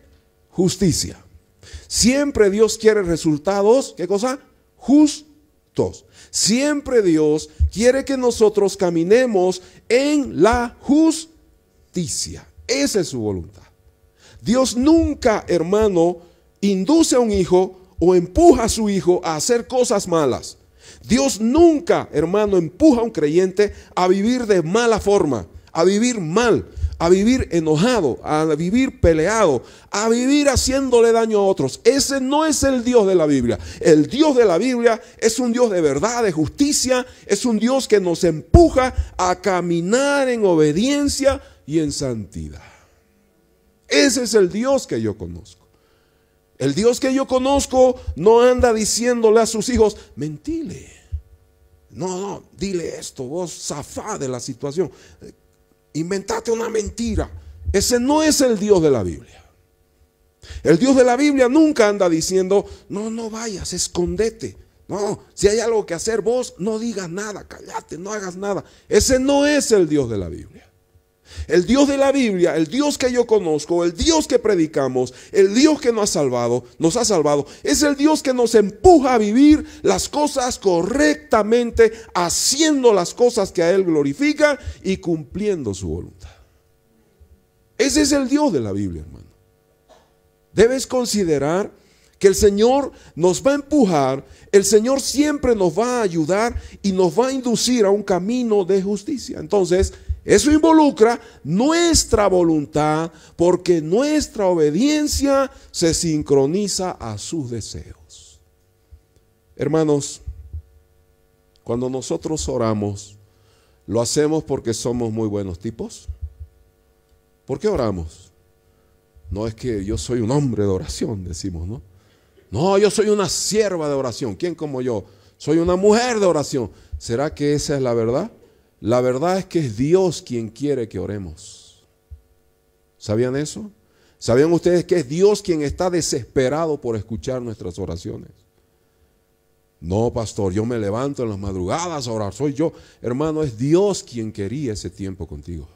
justicia. Siempre Dios quiere resultados, ¿qué cosa? Justos. Siempre Dios quiere que nosotros caminemos en la justicia. Esa es su voluntad. Dios nunca, hermano, induce a un hijo o empuja a su hijo a hacer cosas malas. Dios nunca, hermano, empuja a un creyente a vivir de mala forma, a vivir mal, a vivir enojado, a vivir peleado, a vivir haciéndole daño a otros. Ese no es el Dios de la Biblia. El Dios de la Biblia es un Dios de verdad, de justicia, es un Dios que nos empuja a caminar en obediencia y en santidad. Ese es el Dios que yo conozco. El Dios que yo conozco no anda diciéndole a sus hijos, mentile. No, no, dile esto, vos zafá de la situación. Inventate una mentira. Ese no es el Dios de la Biblia. El Dios de la Biblia nunca anda diciendo, no, no vayas, escondete. No, si hay algo que hacer vos, no digas nada, callate, no hagas nada. Ese no es el Dios de la Biblia. El Dios de la Biblia, el Dios que yo conozco, el Dios que predicamos, el Dios que nos ha salvado, nos ha salvado, es el Dios que nos empuja a vivir las cosas correctamente, haciendo las cosas que a Él glorifica y cumpliendo su voluntad. Ese es el Dios de la Biblia, hermano. Debes considerar que el Señor nos va a empujar, el Señor siempre nos va a ayudar y nos va a inducir a un camino de justicia. Entonces, eso involucra nuestra voluntad porque nuestra obediencia se sincroniza a sus deseos. Hermanos, cuando nosotros oramos, ¿lo hacemos porque somos muy buenos tipos? ¿Por qué oramos? No es que yo soy un hombre de oración, decimos, ¿no? No, yo soy una sierva de oración. ¿Quién como yo? Soy una mujer de oración. ¿Será que esa es la verdad? La verdad es que es Dios quien quiere que oremos. ¿Sabían eso? ¿Sabían ustedes que es Dios quien está desesperado por escuchar nuestras oraciones? No, pastor, yo me levanto en las madrugadas a orar, soy yo. Hermano, es Dios quien quería ese tiempo contigo.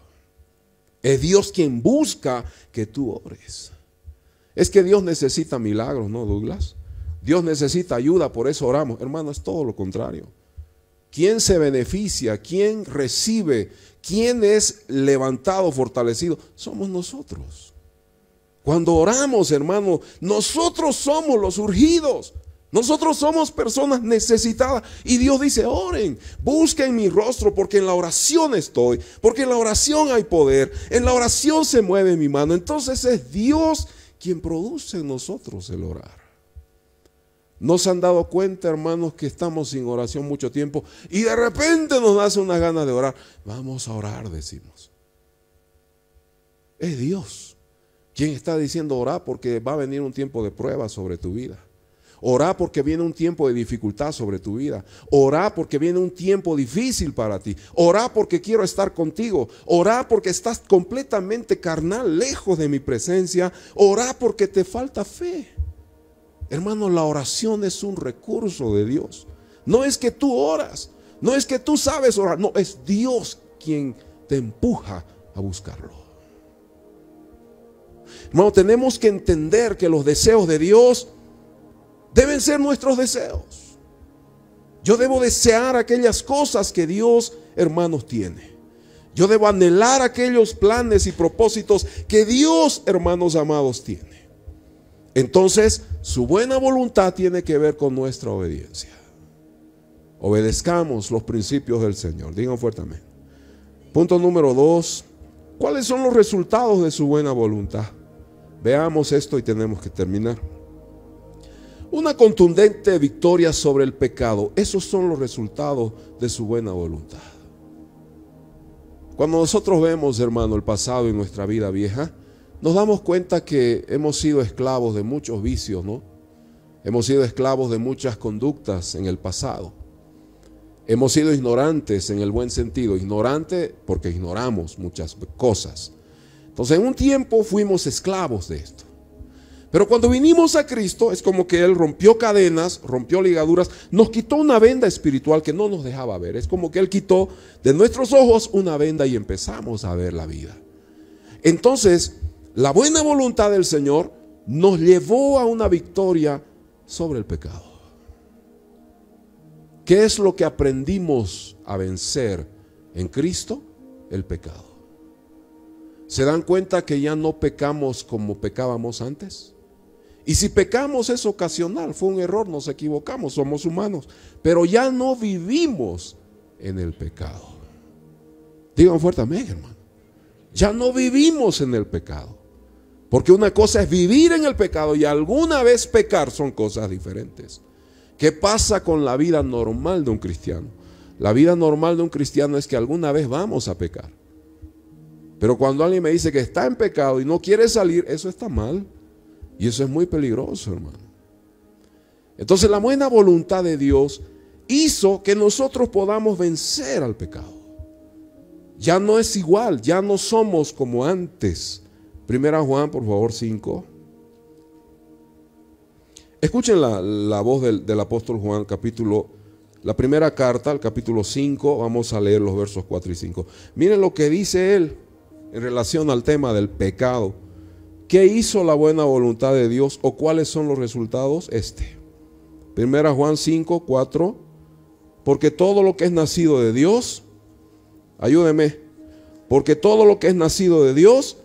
Es Dios quien busca que tú ores. Es que Dios necesita milagros, ¿no, Douglas? Dios necesita ayuda, por eso oramos. Hermano, es todo lo contrario. ¿Quién se beneficia? ¿Quién recibe? ¿Quién es levantado, fortalecido? Somos nosotros. Cuando oramos, hermano, nosotros somos los urgidos. Nosotros somos personas necesitadas y Dios dice, oren, busquen mi rostro porque en la oración estoy, porque en la oración hay poder, en la oración se mueve mi mano. Entonces es Dios quien produce en nosotros el orar. No se han dado cuenta, hermanos, que estamos sin oración mucho tiempo y de repente nos hace una ganas de orar. Vamos a orar, decimos. Es Dios quien está diciendo orar porque va a venir un tiempo de prueba sobre tu vida. Orá porque viene un tiempo de dificultad sobre tu vida. Orá porque viene un tiempo difícil para ti. Orá porque quiero estar contigo. Orá porque estás completamente carnal, lejos de mi presencia. Orá porque te falta fe. Hermano, la oración es un recurso de Dios. No es que tú oras, no es que tú sabes orar, no, es Dios quien te empuja a buscarlo. Hermano, tenemos que entender que los deseos de Dios deben ser nuestros deseos. Yo debo desear aquellas cosas que Dios, hermanos, tiene. Yo debo anhelar aquellos planes y propósitos que Dios, hermanos amados, tiene. Entonces, su buena voluntad tiene que ver con nuestra obediencia. Obedezcamos los principios del Señor. Digan fuertemente. Punto número dos. ¿Cuáles son los resultados de su buena voluntad? Veamos esto y tenemos que terminar. Una contundente victoria sobre el pecado. Esos son los resultados de su buena voluntad. Cuando nosotros vemos, hermano, el pasado en nuestra vida vieja, nos damos cuenta que hemos sido esclavos de muchos vicios, ¿no? Hemos sido esclavos de muchas conductas en el pasado. Hemos sido ignorantes en el buen sentido, ignorante porque ignoramos muchas cosas. Entonces, en un tiempo fuimos esclavos de esto. Pero cuando vinimos a Cristo, es como que Él rompió cadenas, rompió ligaduras, nos quitó una venda espiritual que no nos dejaba ver. Es como que Él quitó de nuestros ojos una venda y empezamos a ver la vida. Entonces, la buena voluntad del Señor nos llevó a una victoria sobre el pecado. ¿Qué es lo que aprendimos a vencer en Cristo? El pecado. ¿Se dan cuenta que ya no pecamos como pecábamos antes? Y si pecamos es ocasional, fue un error, nos equivocamos, somos humanos, pero ya no vivimos en el pecado. Digan fuerte hermano. Ya no vivimos en el pecado. Porque una cosa es vivir en el pecado y alguna vez pecar son cosas diferentes. ¿Qué pasa con la vida normal de un cristiano? La vida normal de un cristiano es que alguna vez vamos a pecar. Pero cuando alguien me dice que está en pecado y no quiere salir, eso está mal. Y eso es muy peligroso, hermano. Entonces la buena voluntad de Dios hizo que nosotros podamos vencer al pecado. Ya no es igual, ya no somos como antes. Primera Juan, por favor, 5. Escuchen la, voz del, del, apóstol Juan, capítulo, la primera carta, el capítulo 5, vamos a leer los versos 4 y 5. Miren lo que dice él en relación al tema del pecado. ¿Qué hizo la buena voluntad de Dios o cuáles son los resultados? Este. Primera Juan 5, 4. Porque todo lo que es nacido de Dios, ayúdeme, porque todo lo que es nacido de Dios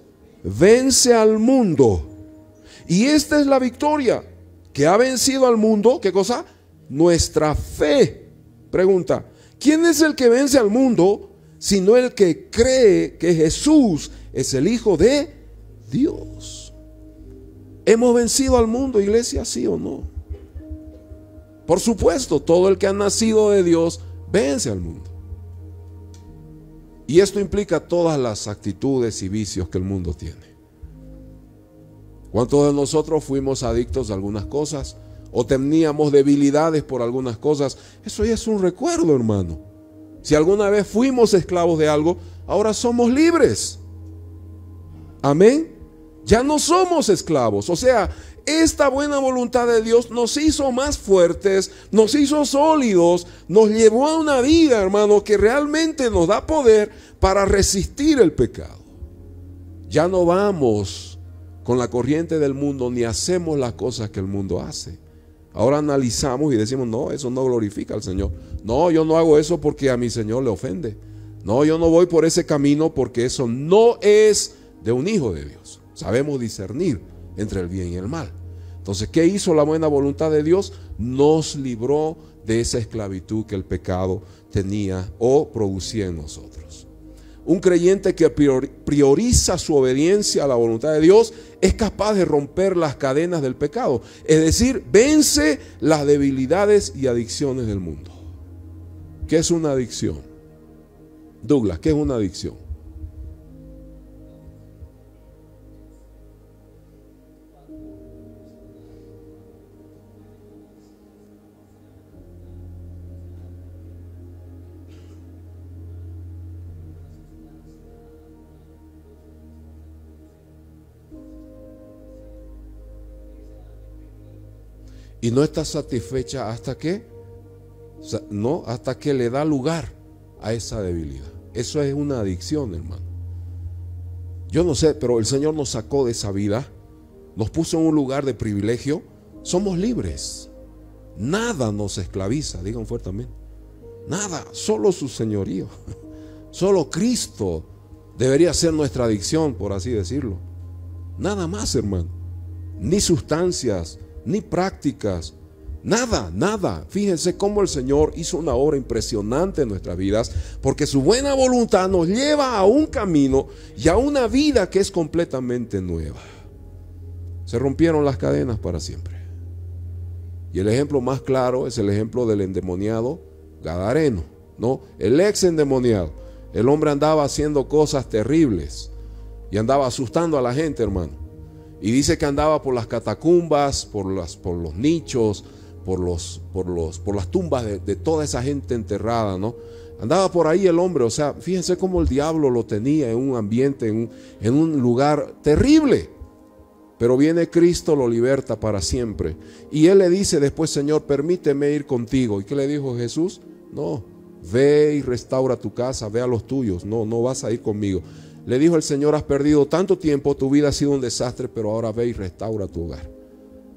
vence al mundo. Y esta es la victoria que ha vencido al mundo. ¿Qué cosa? Nuestra fe. Pregunta, ¿quién es el que vence al mundo sino el que cree que Jesús es el Hijo de Dios? ¿Hemos vencido al mundo, iglesia, sí o no? Por supuesto, todo el que ha nacido de Dios vence al mundo. Y esto implica todas las actitudes y vicios que el mundo tiene. ¿Cuántos de nosotros fuimos adictos a algunas cosas? ¿O teníamos debilidades por algunas cosas? Eso ya es un recuerdo, hermano. Si alguna vez fuimos esclavos de algo, ahora somos libres. Amén. Ya no somos esclavos. O sea, esta buena voluntad de Dios nos hizo más fuertes, nos hizo sólidos, nos llevó a una vida, hermano, que realmente nos da poder para resistir el pecado. Ya no vamos con la corriente del mundo ni hacemos las cosas que el mundo hace. Ahora analizamos y decimos, no, eso no glorifica al Señor. No, yo no hago eso porque a mi Señor le ofende. No, yo no voy por ese camino porque eso no es de un hijo de Dios. Sabemos discernir entre el bien y el mal. Entonces, ¿qué hizo la buena voluntad de Dios? Nos libró de esa esclavitud que el pecado tenía o producía en nosotros. Un creyente que prioriza su obediencia a la voluntad de Dios es capaz de romper las cadenas del pecado, es decir, vence las debilidades y adicciones del mundo. ¿Qué es una adicción? Douglas, ¿qué es una adicción? Y no está satisfecha hasta que, no, hasta que le da lugar a esa debilidad. Eso es una adicción, hermano. Yo no sé, pero el Señor nos sacó de esa vida, nos puso en un lugar de privilegio, somos libres. Nada nos esclaviza, digan fuertemente. Nada, solo su señorío. Solo Cristo debería ser nuestra adicción, por así decirlo. Nada más, hermano. Ni sustancias, ni prácticas, Nada, nada. Fíjense cómo el Señor hizo una obra impresionante en nuestras vidas, porque su buena voluntad nos lleva a un camino y a una vida que es completamente nueva. Se rompieron las cadenas para siempre. Y el ejemplo más claro es el ejemplo del endemoniado Gadareno, ¿no? El ex endemoniado. El hombre andaba haciendo cosas terribles y andaba asustando a la gente, hermano. Y dice que andaba por las catacumbas, por, las, por los nichos, por, los, por, los, por las tumbas de, toda esa gente enterrada, ¿no? Andaba por ahí el hombre, o sea, fíjense cómo el diablo lo tenía en un ambiente, en un, en un lugar terrible. Pero viene Cristo, lo liberta para siempre. Y él le dice después, Señor, permíteme ir contigo. ¿Y qué le dijo Jesús? No, ve y restaura tu casa, ve a los tuyos. No, no vas a ir conmigo. Le dijo el Señor, has perdido tanto tiempo, tu vida ha sido un desastre, pero ahora ve y restaura tu hogar.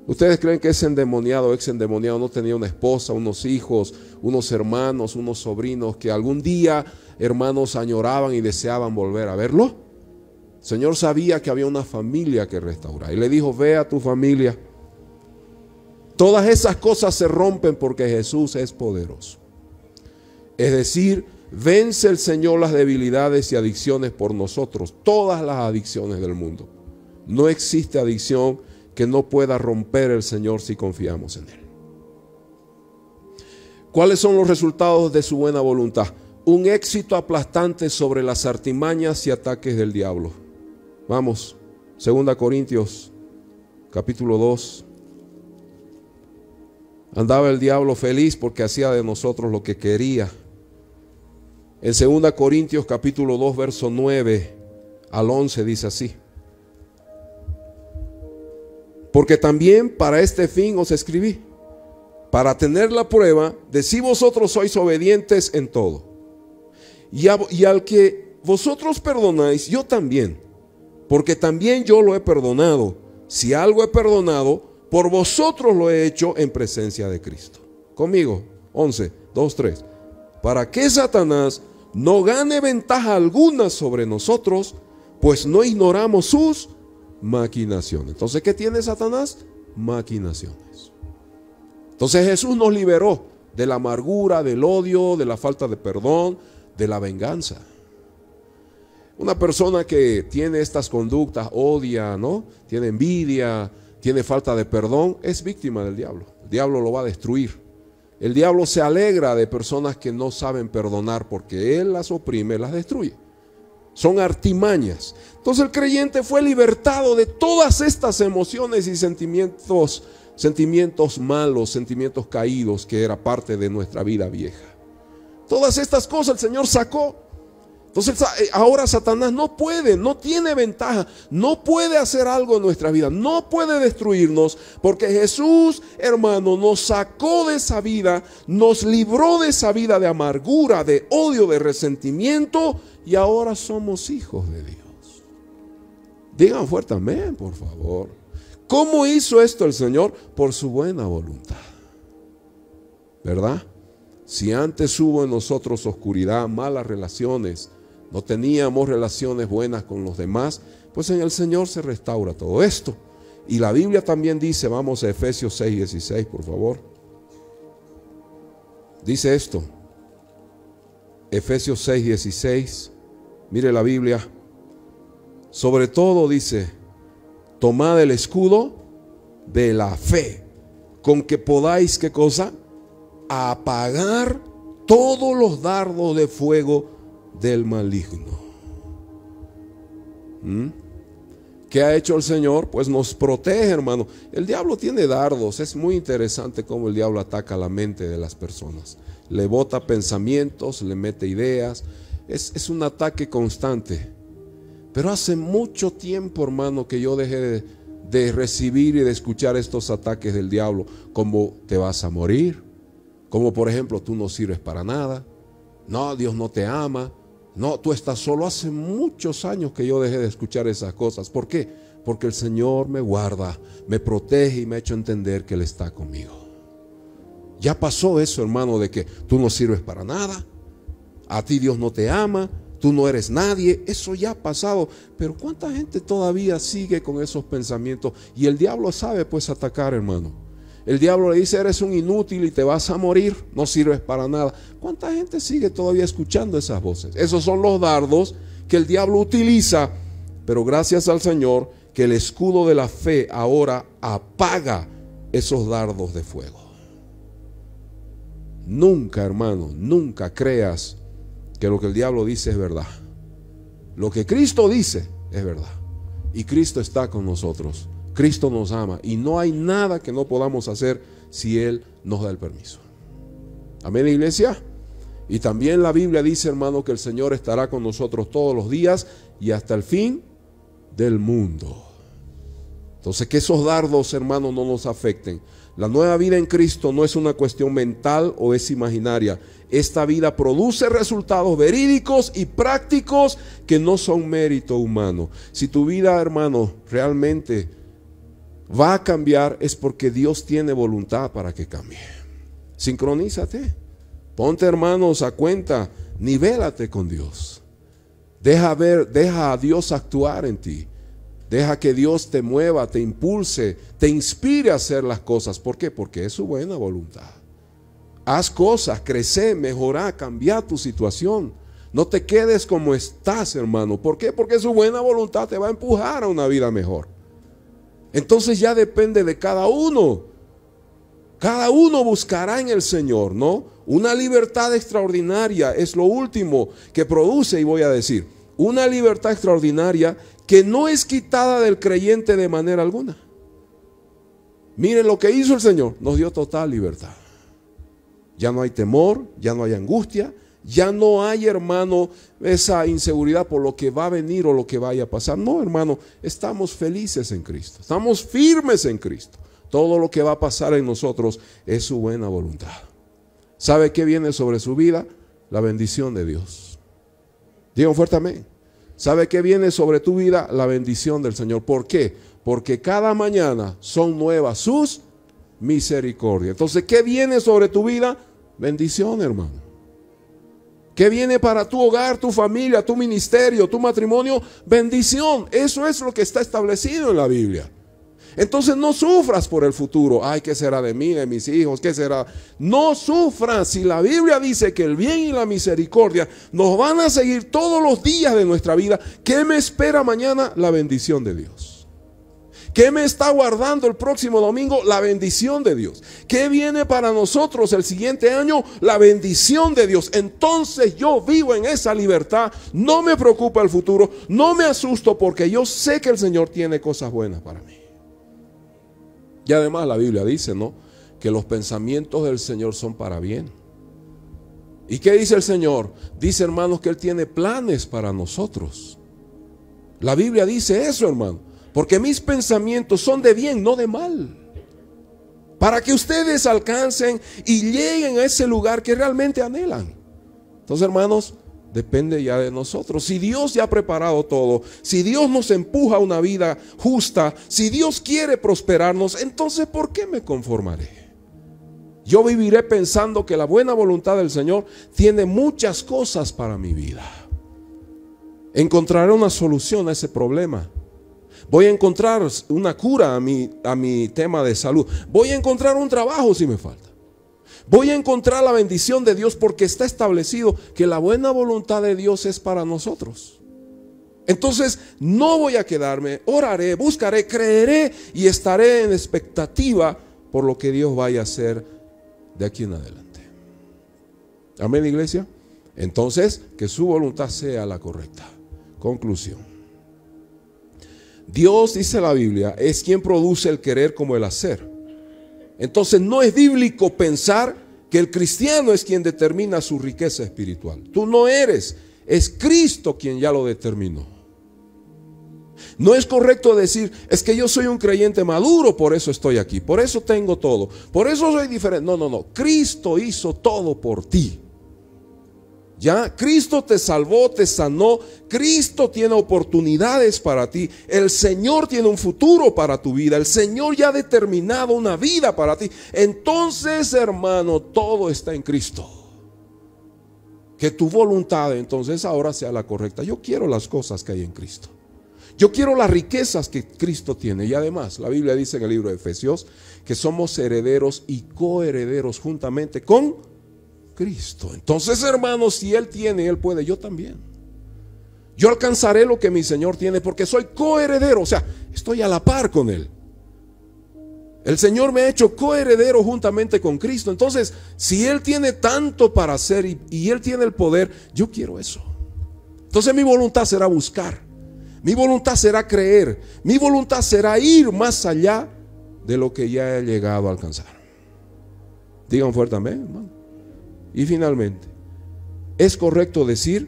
¿Ustedes creen que ese endemoniado, ex endemoniado, no tenía una esposa, unos hijos, unos hermanos, unos sobrinos que algún día hermanos añoraban y deseaban volver a verlo? El Señor sabía que había una familia que restaurar y le dijo, ve a tu familia. Todas esas cosas se rompen porque Jesús es poderoso. Es decir, Vence el Señor las debilidades y adicciones por nosotros, todas las adicciones del mundo. No existe adicción que no pueda romper el Señor si confiamos en Él. ¿Cuáles son los resultados de su buena voluntad? Un éxito aplastante sobre las artimañas y ataques del diablo. Vamos, 2 Corintios capítulo 2. Andaba el diablo feliz porque hacía de nosotros lo que quería. En 2 Corintios capítulo 2, verso 9 al 11 dice así. Porque también para este fin os escribí, para tener la prueba de si vosotros sois obedientes en todo. Y, al que vosotros perdonáis, yo también, porque también yo lo he perdonado. Si algo he perdonado, por vosotros lo he hecho en presencia de Cristo. Conmigo, 11, 2, 3. Para que Satanás no gane ventaja alguna sobre nosotros, pues no ignoramos sus maquinaciones. Entonces, ¿qué tiene Satanás? Maquinaciones. Entonces Jesús nos liberó de la amargura, del odio, de la falta de perdón, de la venganza. Una persona que tiene estas conductas, odia, ¿no? Tiene envidia, tiene falta de perdón, es víctima del diablo. El diablo lo va a destruir. El diablo se alegra de personas que no saben perdonar porque él las oprime, las destruye. Son artimañas. Entonces el creyente fue libertado de todas estas emociones y sentimientos, sentimientos malos, sentimientos caídos que era parte de nuestra vida vieja. Todas estas cosas el Señor sacó entonces eh, ahora Satanás no puede, no tiene ventaja, no puede hacer algo en nuestra vida, no puede destruirnos, porque Jesús, hermano, nos sacó de esa vida, nos libró de esa vida de amargura, de odio, de resentimiento, y ahora somos hijos de Dios. Digan fuertemente, por favor. ¿Cómo hizo esto el Señor? Por su buena voluntad. ¿Verdad? Si antes hubo en nosotros oscuridad, malas relaciones, no teníamos relaciones buenas con los demás, pues en el Señor se restaura todo esto. Y la Biblia también dice, vamos a Efesios 6, por favor. Dice esto, Efesios 6, 16, mire la Biblia, sobre todo dice, tomad el escudo de la fe, con que podáis, ¿qué cosa? Apagar todos los dardos de fuego del maligno. ¿Mm? ¿Qué ha hecho el Señor? Pues nos protege, hermano. El diablo tiene dardos. Es muy interesante cómo el diablo ataca la mente de las personas. Le bota pensamientos, le mete ideas. Es, un ataque constante. Pero hace mucho tiempo, hermano, que yo dejé de recibir y de escuchar estos ataques del diablo. Como te vas a morir. Como por ejemplo, tú no sirves para nada. No, Dios no te ama. No, tú estás solo. Hace muchos años que yo dejé de escuchar esas cosas. ¿Por qué? Porque el Señor me guarda, me protege y me ha hecho entender que Él está conmigo. Ya pasó eso, hermano, de que tú no sirves para nada, a ti Dios no te ama, tú no eres nadie, eso ya ha pasado. Pero ¿cuánta gente todavía sigue con esos pensamientos? Y el diablo sabe pues atacar, hermano. El diablo le dice, eres un inútil y te vas a morir, no sirves para nada. ¿Cuánta gente sigue todavía escuchando esas voces? Esos son los dardos que el diablo utiliza, pero gracias al Señor que el escudo de la fe ahora apaga esos dardos de fuego. Nunca, hermano, nunca creas que lo que el diablo dice es verdad. Lo que Cristo dice es verdad. Y Cristo está con nosotros. Cristo nos ama y no hay nada que no podamos hacer si Él nos da el permiso. Amén, iglesia. Y también la Biblia dice, hermano, que el Señor estará con nosotros todos los días y hasta el fin del mundo. Entonces, que esos dardos, hermano, no nos afecten. La nueva vida en Cristo no es una cuestión mental o es imaginaria. Esta vida produce resultados verídicos y prácticos que no son mérito humano. Si tu vida, hermano, realmente va a cambiar es porque Dios tiene voluntad para que cambie. Sincronízate. Ponte hermanos a cuenta, nivelate con Dios. Deja ver, deja a Dios actuar en ti. Deja que Dios te mueva, te impulse, te inspire a hacer las cosas. ¿Por qué? Porque es su buena voluntad. Haz cosas, crece, mejora, cambia tu situación. No te quedes como estás, hermano. ¿Por qué? Porque su buena voluntad te va a empujar a una vida mejor. Entonces ya depende de cada uno. Cada uno buscará en el Señor, ¿no? Una libertad extraordinaria es lo último que produce, y voy a decir, una libertad extraordinaria que no es quitada del creyente de manera alguna. Miren lo que hizo el Señor, nos dio total libertad. Ya no hay temor, ya no hay angustia, ya no hay, hermano, esa inseguridad por lo que va a venir o lo que vaya a pasar. No, hermano, estamos felices en Cristo. Estamos firmes en Cristo. Todo lo que va a pasar en nosotros es su buena voluntad. ¿Sabe qué viene sobre su vida? La bendición de Dios. Digo fuertemente ¿Sabe qué viene sobre tu vida? La bendición del Señor. ¿Por qué? Porque cada mañana son nuevas sus misericordias. Entonces, ¿qué viene sobre tu vida? Bendición, hermano que viene para tu hogar, tu familia, tu ministerio, tu matrimonio, bendición. Eso es lo que está establecido en la Biblia. Entonces no sufras por el futuro. Ay, ¿qué será de mí, de mis hijos? ¿Qué será? No sufras si la Biblia dice que el bien y la misericordia nos van a seguir todos los días de nuestra vida. ¿Qué me espera mañana? La bendición de Dios. ¿Qué me está guardando el próximo domingo? La bendición de Dios. ¿Qué viene para nosotros el siguiente año? La bendición de Dios. Entonces yo vivo en esa libertad. No me preocupa el futuro. No me asusto porque yo sé que el Señor tiene cosas buenas para mí. Y además la Biblia dice, ¿no? Que los pensamientos del Señor son para bien. ¿Y qué dice el Señor? Dice, hermanos, que Él tiene planes para nosotros. La Biblia dice eso, hermano porque mis pensamientos son de bien, no de mal. Para que ustedes alcancen y lleguen a ese lugar que realmente anhelan. Entonces, hermanos, depende ya de nosotros. Si Dios ya ha preparado todo, si Dios nos empuja a una vida justa, si Dios quiere prosperarnos, entonces ¿por qué me conformaré? Yo viviré pensando que la buena voluntad del Señor tiene muchas cosas para mi vida. Encontraré una solución a ese problema Voy a encontrar una cura a mi, a mi tema de salud. Voy a encontrar un trabajo si me falta. Voy a encontrar la bendición de Dios porque está establecido que la buena voluntad de Dios es para nosotros. Entonces no voy a quedarme, oraré, buscaré, creeré y estaré en expectativa por lo que Dios vaya a hacer de aquí en adelante. Amén, iglesia. Entonces, que su voluntad sea la correcta. Conclusión. Dios, dice la Biblia, es quien produce el querer como el hacer. Entonces no es bíblico pensar que el cristiano es quien determina su riqueza espiritual. Tú no eres, es Cristo quien ya lo determinó. No es correcto decir, es que yo soy un creyente maduro, por eso estoy aquí, por eso tengo todo, por eso soy diferente. No, no, no, Cristo hizo todo por ti. Ya Cristo te salvó, te sanó, Cristo tiene oportunidades para ti, el Señor tiene un futuro para tu vida, el Señor ya ha determinado una vida para ti. Entonces, hermano, todo está en Cristo. Que tu voluntad entonces ahora sea la correcta. Yo quiero las cosas que hay en Cristo. Yo quiero las riquezas que Cristo tiene. Y además, la Biblia dice en el libro de Efesios que somos herederos y coherederos juntamente con Cristo. Entonces, hermanos, si Él tiene, Él puede, yo también. Yo alcanzaré lo que mi Señor tiene porque soy coheredero, o sea, estoy a la par con Él. El Señor me ha hecho coheredero juntamente con Cristo. Entonces, si Él tiene tanto para hacer y, Él tiene el poder, yo quiero eso. Entonces mi voluntad será buscar, mi voluntad será creer, mi voluntad será ir más allá de lo que ya he llegado a alcanzar. Digan fuerte amén, hermano. Y finalmente, es correcto decir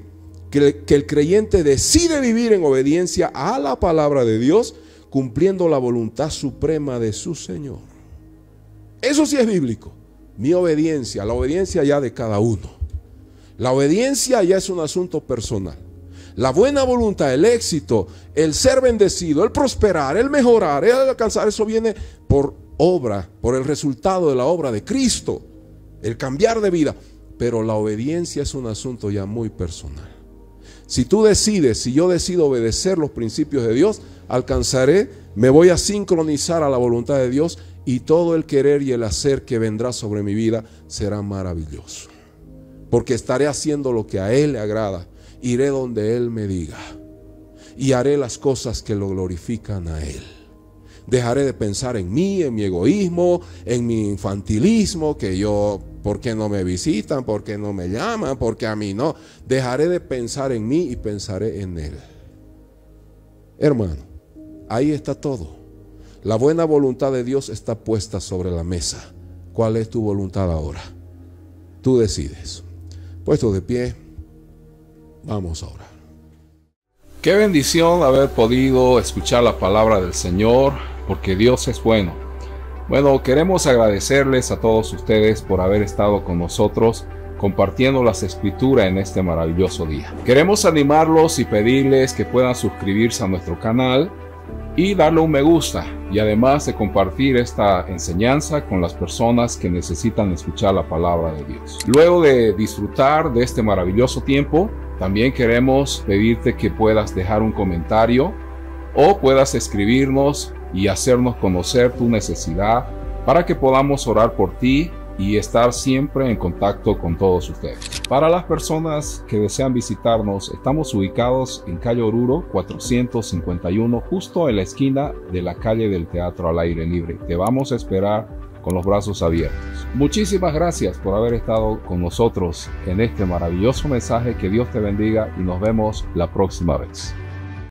que, el creyente decide vivir en obediencia a la palabra de Dios, cumpliendo la voluntad suprema de su Señor. Eso sí es bíblico. Mi obediencia, la obediencia ya de cada uno. La obediencia ya es un asunto personal. La buena voluntad, el éxito, el ser bendecido, el prosperar, el mejorar, el alcanzar, eso viene por obra, por el resultado de la obra de Cristo, el cambiar de vida. Pero la obediencia es un asunto ya muy personal. Si tú decides, si yo decido obedecer los principios de Dios, alcanzaré, me voy a sincronizar a la voluntad de Dios y todo el querer y el hacer que vendrá sobre mi vida será maravilloso. Porque estaré haciendo lo que a Él le agrada, iré donde Él me diga y haré las cosas que lo glorifican a Él. Dejaré de pensar en mí, en mi egoísmo, en mi infantilismo, que yo ¿Por qué no me visitan? ¿Por qué no me llaman? ¿Por qué a mí no? Dejaré de pensar en mí y pensaré en Él. Hermano, ahí está todo. La buena voluntad de Dios está puesta sobre la mesa. ¿Cuál es tu voluntad ahora? Tú decides. Puesto de pie, vamos ahora. Qué bendición haber podido escuchar la palabra del Señor, porque Dios es bueno bueno, queremos agradecerles a todos ustedes por haber estado con nosotros compartiendo las escrituras en este maravilloso día. Queremos animarlos y pedirles que puedan suscribirse a nuestro canal y darle un me gusta y además de compartir esta enseñanza con las personas que necesitan escuchar la palabra de Dios. Luego de disfrutar de este maravilloso tiempo, también queremos pedirte que puedas dejar un comentario o puedas escribirnos y hacernos conocer tu necesidad para que podamos orar por ti y estar siempre en contacto con todos ustedes. Para las personas que desean visitarnos, estamos ubicados en Calle Oruro 451, justo en la esquina de la calle del Teatro al Aire Libre. Te vamos a esperar con los brazos abiertos. Muchísimas gracias por haber estado con nosotros en este maravilloso mensaje. Que Dios te bendiga y nos vemos la próxima vez.